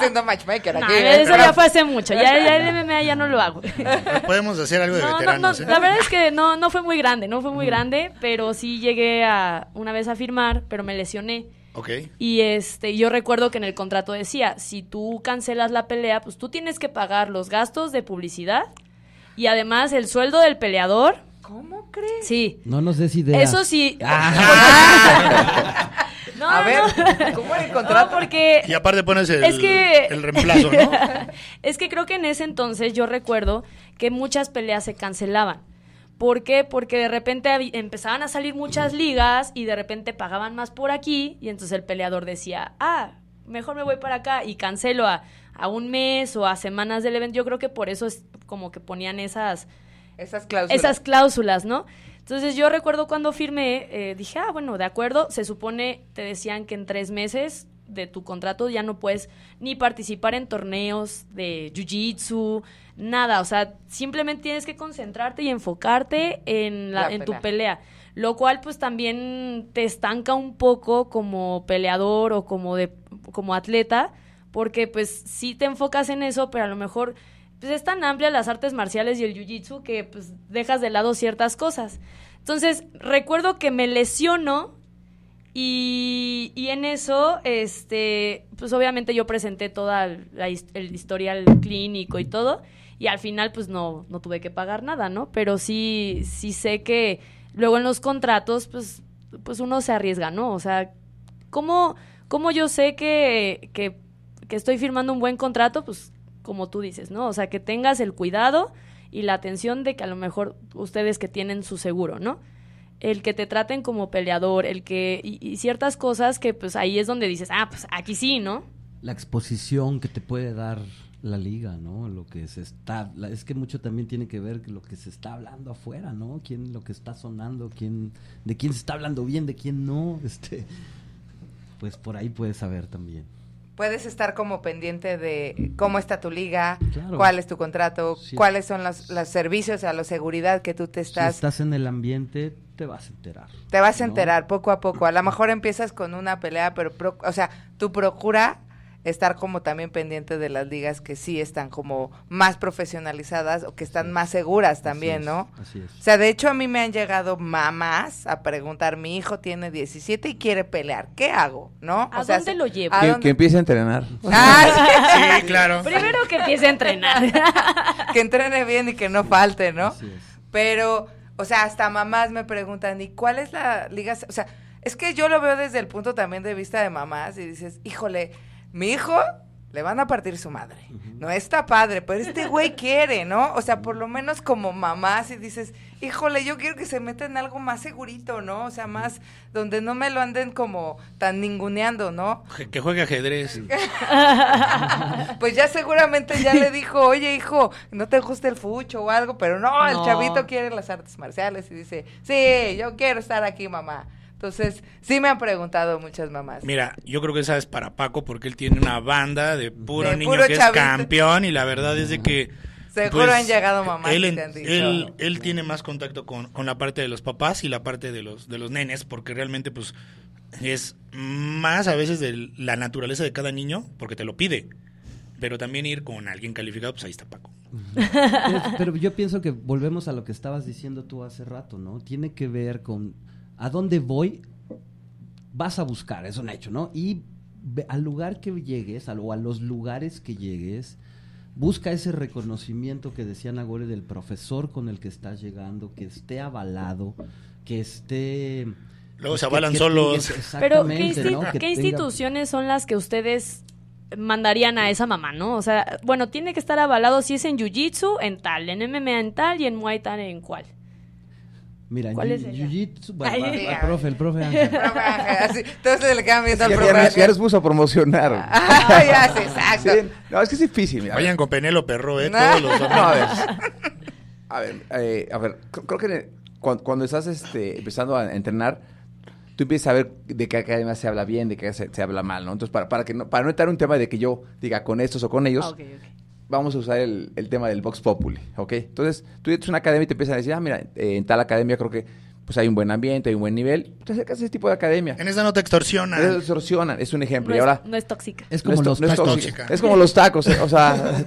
ya, lo matchmaker eso ya fue hace mucho, ya, ya el MMA ya no lo hago. podemos hacer algo de veteranos. ¿eh? La verdad es que no, no fue muy grande, no fue muy grande, pero sí llegué a una vez a firmar, pero me lesioné. Ok. Y este, yo recuerdo que en el contrato decía, si tú cancelas la pelea, pues tú tienes que pagar los gastos de publicidad y además el sueldo del peleador. ¿Cómo crees? Sí. No nos des idea. Eso sí. Ajá. Ah. a ver, ¿cómo era el porque y aparte pones el, reemplazo, ¿no? es que creo que en ese entonces yo recuerdo que muchas peleas se cancelaban. ¿Por qué? Porque de repente empezaban a salir muchas ligas y de repente pagaban más por aquí y entonces el peleador decía, ah, mejor me voy para acá y cancelo a, a un mes o a semanas del evento. Yo creo que por eso es como que ponían esas... Esas cláusulas. Esas cláusulas, ¿no? Entonces yo recuerdo cuando firmé, eh, dije, ah, bueno, de acuerdo, se supone, te decían que en tres meses de tu contrato ya no puedes ni participar en torneos de jiu-jitsu, nada, o sea, simplemente tienes que concentrarte y enfocarte en, la, en tu pelea, lo cual pues también te estanca un poco como peleador o como, de, como atleta, porque pues sí te enfocas en eso, pero a lo mejor pues es tan amplia las artes marciales y el jiu-jitsu que pues dejas de lado ciertas cosas. Entonces, recuerdo que me lesionó y, en eso, este, pues obviamente yo presenté todo el historial clínico y todo y al final pues no, no tuve que pagar nada, ¿no? Pero sí, sí sé que luego en los contratos pues, pues uno se arriesga, ¿no? O sea, ¿cómo, cómo yo sé que, que estoy firmando un buen contrato? Pues como tú dices, ¿no? O sea, que tengas el cuidado y la atención de que a lo mejor ustedes que tienen su seguro, ¿no? El que te traten como peleador, el que... Y, ciertas cosas que pues ahí es donde dices, ah, pues aquí sí, ¿no? La exposición que te puede dar la liga, ¿no? Lo que se está, es que mucho también tiene que ver lo que se está hablando afuera, ¿no? Quién lo que está sonando, quién, de quién se está hablando bien, de quién no, este, pues por ahí puedes saber también puedes estar como pendiente de cómo está tu liga, cuál es tu contrato, cuáles son los, los, servicios a la seguridad que tú te estás. Si estás en el ambiente, te vas a enterar. Te vas a enterar poco a poco. A lo mejor empiezas con una pelea, pero, o sea, tú procura estar como también pendiente de las ligas que sí están como más profesionalizadas o que están más seguras también, ¿no? así es. O sea, de hecho a mí me han llegado mamás a preguntar, mi hijo tiene 17 y quiere pelear, ¿qué hago? ¿No? ¿A o sea, dónde lo llevo? Que, empiece a entrenar. Ah, sí. claro. Primero que empiece a entrenar. que entrene bien y que no falte, ¿no? Así Pero, o sea, hasta mamás me preguntan, ¿y cuál es la liga? O sea, es que yo lo veo desde el punto también de vista de mamás y dices, híjole, mi hijo le van a partir su madre. No está padre, pero este güey quiere, ¿no? O sea, por lo menos como mamá, si dices, híjole, yo quiero que se meta en algo más segurito, ¿no? O sea, más donde no me lo anden como tan ninguneando, ¿no? Que juegue ajedrez. pues ya seguramente ya le dijo, oye, hijo, no te gusta el fucho o algo, pero no, el chavito quiere las artes marciales y dice, sí, yo quiero estar aquí, mamá. Entonces, sí me han preguntado muchas mamás. Mira, yo creo que esa es para Paco porque él tiene una banda de puro niño que es campeón y la verdad es de que... Seguro pues, han llegado mamás. Él, él, tiene más contacto con, con, la parte de los papás y la parte de los, de los nenes, porque realmente pues es más a veces de la naturaleza de cada niño, porque te lo pide. Pero también ir con alguien calificado, pues ahí está Paco. pero yo pienso que volvemos a lo que estabas diciendo tú hace rato, ¿no? Tiene que ver con a dónde voy, vas a buscar, es un hecho, ¿no? Y al lugar que llegues, o a los lugares que llegues, busca ese reconocimiento que decía Nagore del profesor con el que estás llegando, que esté avalado, que esté... Luego pues, se avalan solos. Pero ¿qué, instituciones son las que ustedes mandarían a esa mamá, ¿no? O sea, bueno, tiene que estar avalado si es en Jiu-Jitsu, en tal, en MMA en tal y en Muay Thai en cual. Mira, ¿Cuál es Jiu-Jitsu, El profe, el profe Entonces le cambias al profe Ya les puso a promocionar. Ah, ya, exacto. no, es que es difícil. Mira. Vayan con Penelo, Perro, ¿eh? Todos los hombres. No, a ver, a ver, eh, a ver creo que cuando, estás este, empezando a entrenar, tú empiezas a ver de qué además se habla bien, de qué se, habla mal, ¿no? Entonces, para, para, que no, para no estar un tema de que yo diga con estos o con ellos, okay, okay vamos a usar el, tema del Vox Populi, ¿ok? Entonces, tú entras a una academia y te empiezan a decir, ah, mira, eh, en tal academia creo que pues hay un buen ambiente, hay un buen nivel. Te acercas a ese tipo de academia. En esa no te extorsionan. No te extorsionan, es un ejemplo. No y ahora, no es tóxica. Es como los tacos. es, como los tacos, o sea...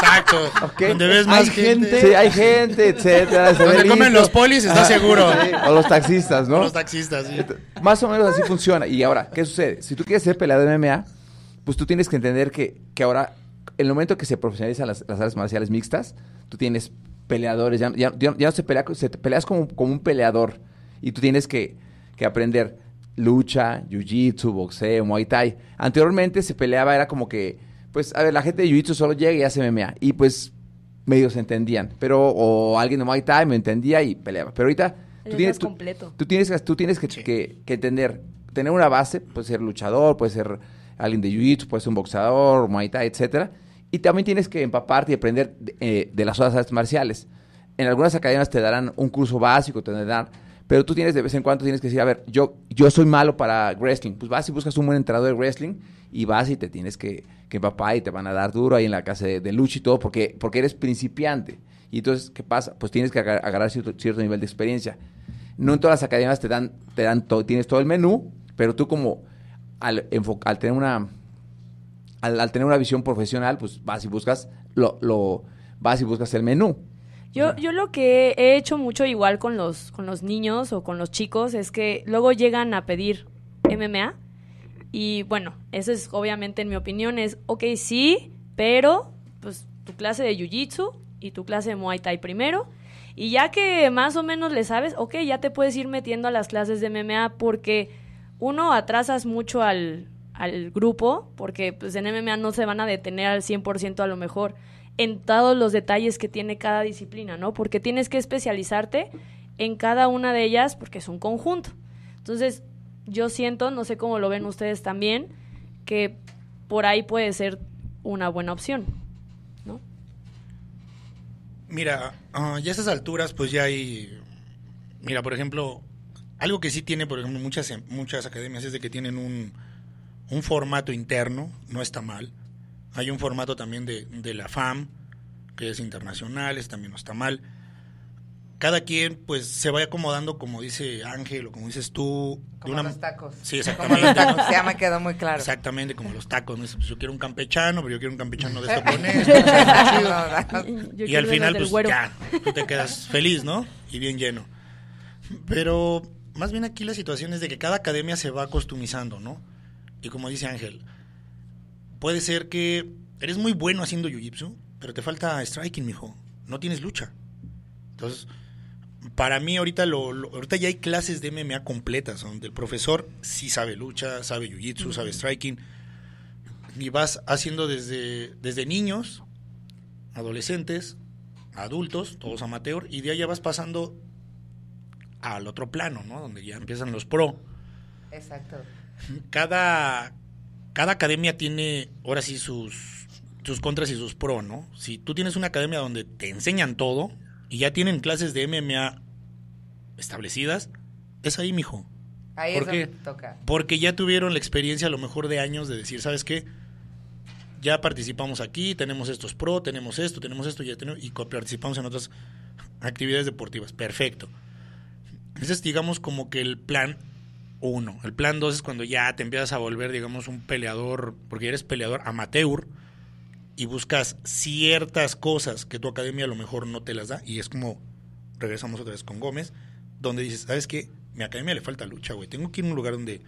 tacos. Donde ves más gente. Sí, hay gente, etcétera. Donde comen los polis, está seguro. O los taxistas, ¿no? los taxistas, sí. Más o menos así funciona. Y ahora, ¿qué sucede? Si tú quieres ser peleador de MMA, pues tú tienes que entender que, que ahora en el momento que se profesionalizan las, las artes marciales mixtas, tú tienes peleadores, ya, no se pelea, se peleas como, un peleador y tú tienes que, aprender lucha, jiu-jitsu, boxeo, muay thai. Anteriormente se peleaba, era como que, pues, a ver, la gente de jiu-jitsu solo llega y hace MMA. Y pues, medio se entendían. Pero, o alguien de muay thai me entendía y peleaba. Pero ahorita, tú tienes, tú, tú tienes que, que, entender, tener una base, puede ser luchador, puede ser alguien de jiu-jitsu, puede ser un boxeador, muay thai, etcétera. Y también tienes que empaparte y aprender eh, de, las otras artes marciales. En algunas academias te darán un curso básico, te darán, pero tú tienes de vez en cuando tienes que decir, a ver, yo, yo soy malo para wrestling. Pues vas y buscas un buen entrenador de wrestling y vas y te tienes que, empapar y te van a dar duro ahí en la casa de, de lucha y todo porque, porque eres principiante. Y entonces, ¿qué pasa? Pues tienes que agarrar, cierto, nivel de experiencia. No en todas las academias te dan, te dan tienes todo el menú, pero tú como al, al tener una al, tener una visión profesional, pues vas y buscas lo, lo vas y buscas el menú. Yo, yo lo que he hecho mucho igual con los, con los niños o con los chicos es que luego llegan a pedir MMA y bueno, eso es obviamente en mi opinión es, ok, sí, pero pues tu clase de Jiu-Jitsu y tu clase de Muay Thai primero. Y ya que más o menos le sabes, ok, ya te puedes ir metiendo a las clases de MMA porque uno atrasas mucho al, al grupo, porque pues en MMA no se van a detener al 100% a lo mejor en todos los detalles que tiene cada disciplina, ¿no? Porque tienes que especializarte en cada una de ellas porque es un conjunto. Entonces, yo siento, no sé cómo lo ven ustedes también, que por ahí puede ser una buena opción, ¿no? Mira, ah, ya a esas alturas pues ya hay, mira, por ejemplo, algo que sí tiene, por ejemplo, muchas, muchas academias es de que tienen un un formato interno, no está mal. Hay un formato también de, la FAM, que es internacional, también no está mal. Cada quien pues se va acomodando como dice Ángel o como dices tú. Como los tacos. Sí, exactamente. Como los tacos. ya me quedó muy claro. Exactamente, como los tacos. yo quiero un campechano, pero yo quiero un campechano de japonés. y, y al final pues ya, tú te quedas feliz, ¿no? Y bien lleno. Pero más bien aquí la situación es de que cada academia se va costumizando, ¿no? Y como dice Ángel, puede ser que eres muy bueno haciendo jiu-jitsu, pero te falta striking, mijo. No tienes lucha. Entonces, para mí ahorita lo, ahorita ya hay clases de MMA completas donde el profesor sí sabe lucha, sabe jiu-jitsu, sabe striking y vas haciendo desde desde niños, adolescentes, adultos, todos amateur y de ahí ya vas pasando al otro plano, ¿no? Donde ya empiezan los pro. Exacto cada, cada academia tiene ahora sí sus, sus contras y sus pro, ¿no? Si tú tienes una academia donde te enseñan todo y ya tienen clases de MMA establecidas, es ahí, mijo. Ahí es donde toca. Porque ya tuvieron la experiencia a lo mejor de años de decir, ¿sabes qué? Ya participamos aquí, tenemos estos pro, tenemos esto, tenemos esto, ya y participamos en otras actividades deportivas. Perfecto. Ese es, digamos, como que el plan uno. El plan dos es cuando ya te empiezas a volver, digamos, un peleador, porque eres peleador amateur y buscas ciertas cosas que tu academia a lo mejor no te las da. Y es como regresamos otra vez con Gómez, donde dices, ¿sabes qué? Mi academia le falta lucha, güey. Tengo que ir a un lugar donde,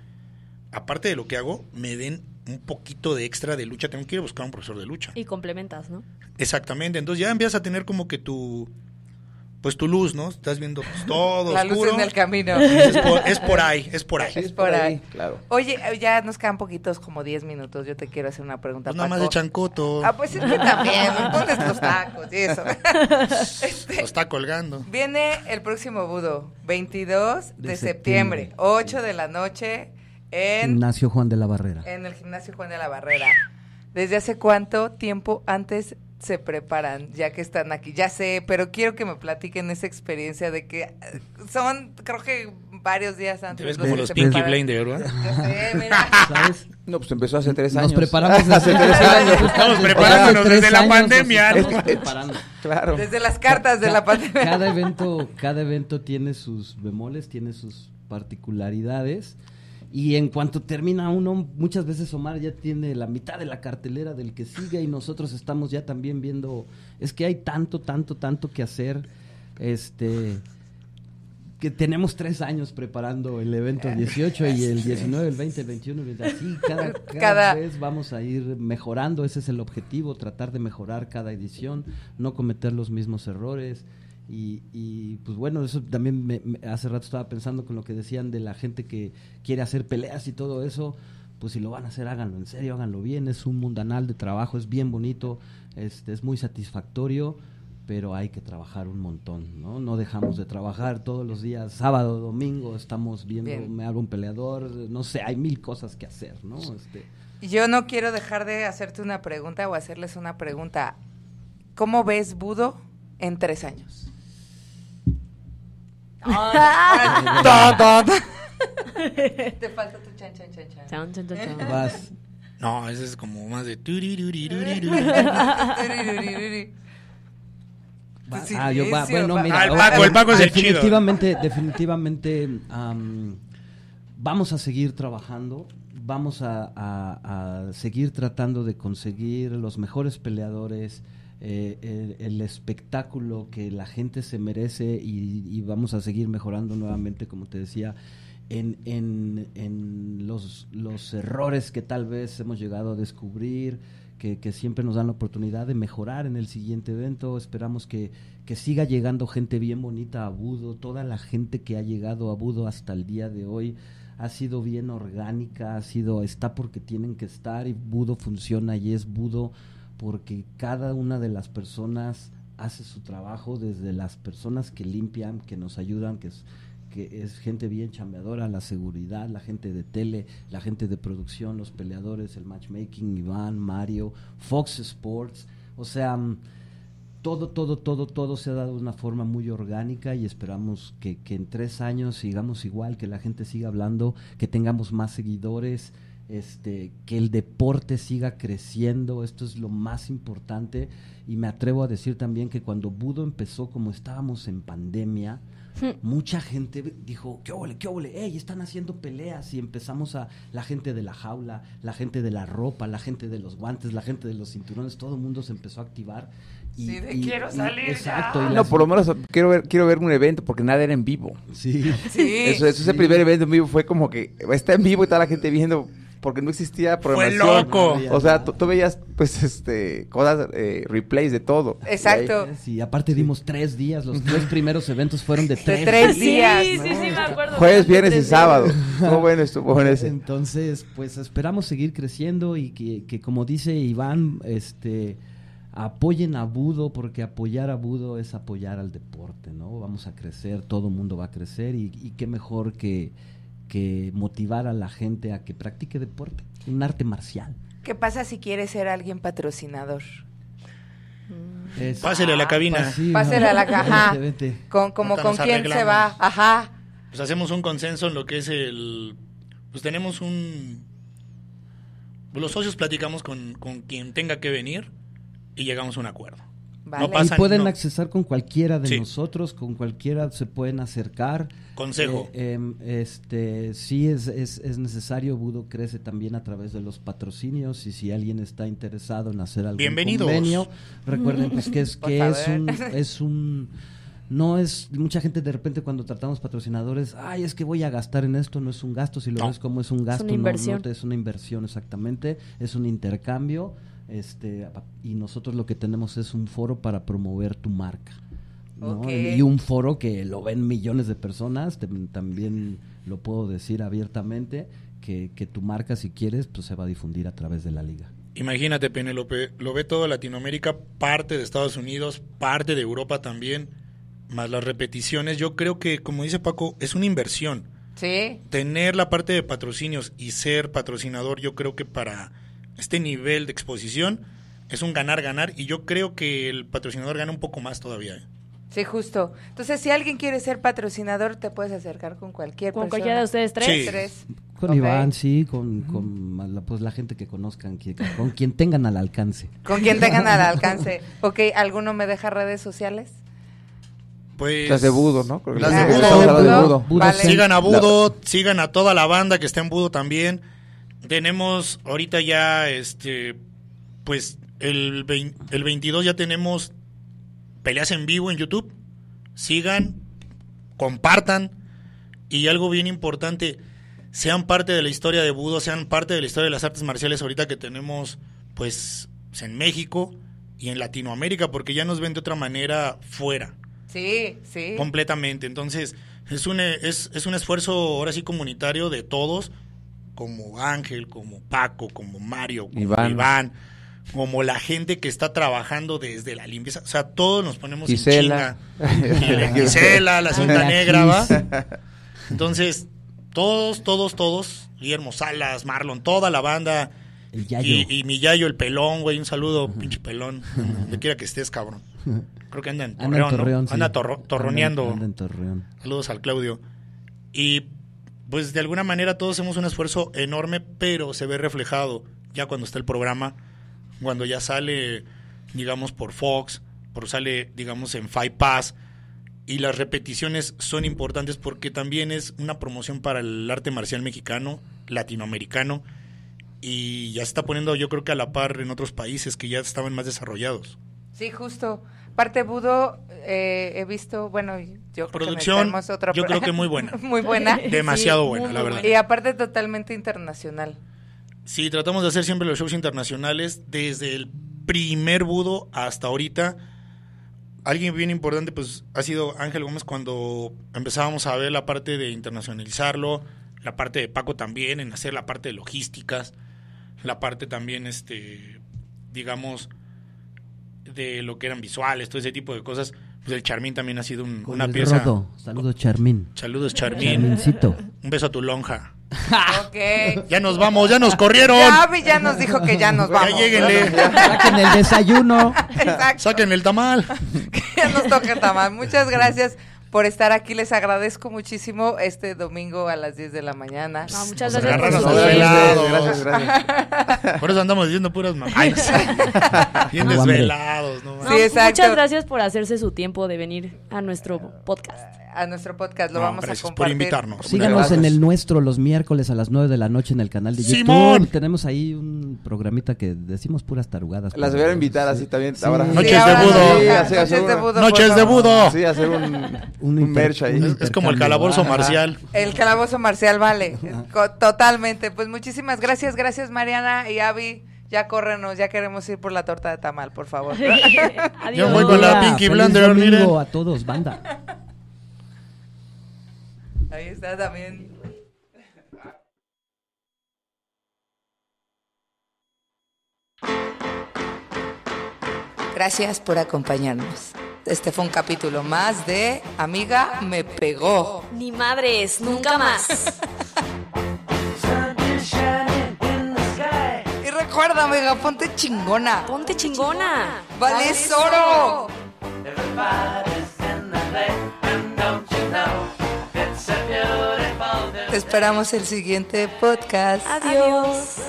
aparte de lo que hago, me den un poquito de extra de lucha. Tengo que ir a buscar un profesor de lucha. Y complementas, ¿no? Exactamente. Entonces ya empiezas a tener como que tu pues tu luz, ¿no? Estás viendo pues, todo La luz en el camino. Es por, ahí, es por ahí. es por, ahí. claro. Oye, eh, ya nos quedan poquitos, como 10 minutos. Yo te quiero hacer una pregunta, pues Nada más de chancoto. Ah, pues es que también, pones los tacos y eso. Este, lo está colgando. Viene el próximo budo, 22 de, septiembre, 8 de la noche en... Gimnasio Juan de la Barrera. En el Gimnasio Juan de la Barrera. ¿Desde hace cuánto tiempo antes se preparan ya que están aquí? Ya sé, pero quiero que me platiquen esa experiencia de que eh, son, creo que varios días antes. ves como los Pinky de Sí, ¿Sabes? No, pues empezó hace tres años. Nos preparamos desde hace tres años. preparándonos desde la pandemia. Claro. Desde las cartas de la pandemia. Cada evento, cada evento tiene sus bemoles, tiene sus particularidades. Y en cuanto termina uno, muchas veces Omar ya tiene la mitad de la cartelera del que sigue y nosotros estamos ya también viendo, es que hay tanto, tanto, tanto que hacer, este, que tenemos tres años preparando el evento 18 eh, y el 19, este. el 20, el 21, y así cada, vez vamos a ir mejorando, ese es el objetivo, tratar de mejorar cada edición, no cometer los mismos errores, y, pues bueno, eso también hace rato estaba pensando con lo que decían de la gente que quiere hacer peleas y todo eso. Pues si lo van a hacer, háganlo en serio, háganlo bien. Es un mundanal de trabajo, es bien bonito, este, es muy satisfactorio, pero hay que trabajar un montón, ¿no? No dejamos de trabajar todos los días, sábado, domingo, estamos viendo, me hago un peleador, no sé, hay mil cosas que hacer, ¿no? Este, Yo no quiero dejar de hacerte una pregunta o hacerles una pregunta. ¿Cómo ves Budo en tres años? Te falta tu chan, chan, chan, chan. Chan, chan, chan, chan. Vas. No, eso es como más de. ah, yo va, bueno, mira. Ah, el Paco, el Paco es el chido. Definitivamente, definitivamente um, vamos a seguir trabajando, vamos a, a, a seguir tratando de conseguir los mejores peleadores, eh, el, espectáculo que la gente se merece y, vamos a seguir mejorando nuevamente, como te decía, en, en, los, los errores que tal vez hemos llegado a descubrir. Que, siempre nos dan la oportunidad de mejorar en el siguiente evento. Esperamos que, que, siga llegando gente bien bonita a Budo. Toda la gente que ha llegado a Budo hasta el día de hoy ha sido bien orgánica, ha sido, está porque tienen que estar y Budo funciona y es Budo porque cada una de las personas hace su trabajo, desde las personas que limpian, que nos ayudan, que es, que es gente bien chambeadora, la seguridad, la gente de tele, la gente de producción, los peleadores, el matchmaking, Iván, Mario, Fox Sports, o sea, mm, todo, todo, todo, todo se ha dado de una forma muy orgánica y esperamos que, que en tres años sigamos igual, que la gente siga hablando, que tengamos más seguidores, este, que el deporte siga creciendo, esto es lo más importante. Y me atrevo a decir también que cuando Budo empezó, como estábamos en pandemia, hmm. mucha gente dijo, qué ole, qué ole, ey están haciendo peleas y empezamos a la gente de la jaula, la gente de la ropa, la gente de los guantes, la gente de los cinturones, todo el mundo se empezó a activar. Y, sí, quiero salir. exacto. Ah, no, por lo menos quiero ver, quiero ver un evento porque nada era en vivo. Sí. sí. Eso, ese primer evento en vivo fue como que está en vivo y está la gente viendo porque no existía programación. Fue loco. O sea, tú, veías, pues, este, cosas, eh, replays de todo. Exacto. Y aparte dimos tres días. Los tres primeros eventos fueron de tres, de tres días. Sí, sí, sí, me acuerdo. Jueves, viernes y sábado. Muy bueno estuvo Entonces, pues, esperamos seguir creciendo y que, como dice Iván, este apoyen a Budo porque apoyar a Budo es apoyar al deporte, ¿no? Vamos a crecer, todo el mundo va a crecer y qué mejor que, que motivar a la gente a que practique deporte, un arte marcial. ¿Qué pasa si quieres ser alguien patrocinador? Pásele a la ah, cabina. Pues Pásele a la caja. Con, como con quién se va. Ajá. Pues hacemos un consenso en lo que es el. Pues tenemos un. Pues los socios platicamos con, con quien tenga que venir y llegamos a un acuerdo y pueden accesar con cualquiera de nosotros, con cualquiera se pueden acercar. Consejo. Eh, em, este, sí es, es, necesario, Budo crece también a través de los patrocinios y si alguien está interesado en hacer algún convenio, recuerden pues, que es, que es un, no es mucha gente de repente cuando tratamos patrocinadores, ay, es que voy a gastar en esto, no es un gasto, si lo ves como es un gasto, es una inversión. es una inversión exactamente, es un intercambio este, y nosotros lo que tenemos es un foro para promover tu marca. Y un foro que lo ven millones de personas, también lo puedo decir abiertamente, que, tu marca si quieres, pues se va a difundir a través de la liga. Imagínate, Penelope, lo ve toda Latinoamérica, parte de Estados Unidos, parte de Europa también, más las repeticiones. Yo creo que, como dice Paco, es una inversión. Sí. Tener la parte de patrocinios y ser patrocinador, yo creo que para este nivel de exposición es un ganar-ganar y yo creo que el patrocinador gana un poco más todavía. ¿eh? Sí, justo. Entonces, si alguien quiere ser patrocinador, te puedes acercar con cualquier ¿Con persona. ¿Con cualquiera de ustedes tres? ¿Tres? Con Iván, sí, con, la, pues, la gente que conozcan, con quien tengan al alcance. Con quien tengan al alcance. Ok, ¿alguno me deja redes sociales? Pues, las de Budo, ¿no? de Budo. Sigan a Budo, sigan a toda la banda que está en Budo también tenemos ahorita ya, este, pues el, el 22 ya tenemos peleas en vivo en YouTube. Sigan, compartan y algo bien importante, sean parte de la historia de Budo, sean parte de la historia de las artes marciales ahorita que tenemos, pues, en México y en Latinoamérica, porque ya nos ven de otra manera fuera. Sí, sí. Completamente. Entonces, es un, e, es, es un esfuerzo ahora sí comunitario de todos como Ángel, como Paco, como Mario, como Iván. como la gente que está trabajando desde la limpieza. O sea, todos nos ponemos Gisela. Gisela, la cinta negra, ¿va? Entonces, todos, todos, todos, Guillermo Salas, Marlon, toda la banda. Y, mi Yayo, el pelón, güey, un saludo, pinche pelón. Donde quiera que estés, cabrón. Creo que anda en Torreón, anda torroneando. Anda Saludos al Claudio. Y pues de alguna manera todos hacemos un esfuerzo enorme, pero se ve reflejado ya cuando está el programa, cuando ya sale, digamos, por Fox, por sale, digamos, en Five Pass. Y las repeticiones son importantes porque también es una promoción para el arte marcial mexicano, latinoamericano, y ya se está poniendo, yo creo que a la par en otros países que ya estaban más desarrollados. Sí, justo. Parte Budo, eh, he visto, bueno, producción, creo yo creo que muy buena. muy buena. Demasiado buena, la verdad. Y aparte totalmente internacional. Sí, tratamos de hacer siempre los shows internacionales desde el primer budo hasta ahorita. Alguien bien importante pues ha sido Ángel Gómez cuando empezábamos a ver la parte de internacionalizarlo, la parte de Paco también en hacer la parte de logísticas, la parte también este digamos de lo que eran visuales, todo ese tipo de cosas pues el Charmín también ha sido una el pieza. Rodo. Saludos, Charmín. Saludos, Charmín. Un beso a tu lonja. Okay. Ya nos vamos, ya nos corrieron. Gaby ya nos dijo que ya nos vamos. Ya lléguenle. Saquen el desayuno. Exacto. Saquen el tamal. que ya nos toque tamal. Muchas gracias por estar aquí. Les agradezco muchísimo este domingo a las 10 de la mañana. muchas gracias. por Gracias, gracias. Por eso andamos diciendo puras mamás. Bien desvelados. No, sí, exacto. Muchas gracias por hacerse su tiempo de venir a nuestro podcast a nuestro podcast. Lo vamos a compartir. por invitarnos. Síganos en el nuestro los miércoles a las 9 de la noche en el canal de YouTube. Tenemos ahí un programita que decimos puras tarugadas. Las voy a invitar así también Noches, de budo. Noches de budo. Sí, hacer un, merch ahí. es como el calabozo marcial. El calabozo marcial, vale. Totalmente. Pues muchísimas gracias. Gracias, Mariana y Avi ya córrenos, ya queremos ir por la torta de tamal, por favor. Yo voy con la Pinky Blender, a todos, banda. Ahí está también. Gracias por acompañarnos. Este fue un capítulo más de Amiga me pegó. Ni madres, nunca más. y recuerda, mega, ponte chingona. Ponte chingona. Vale oro esperamos el siguiente podcast. Adiós.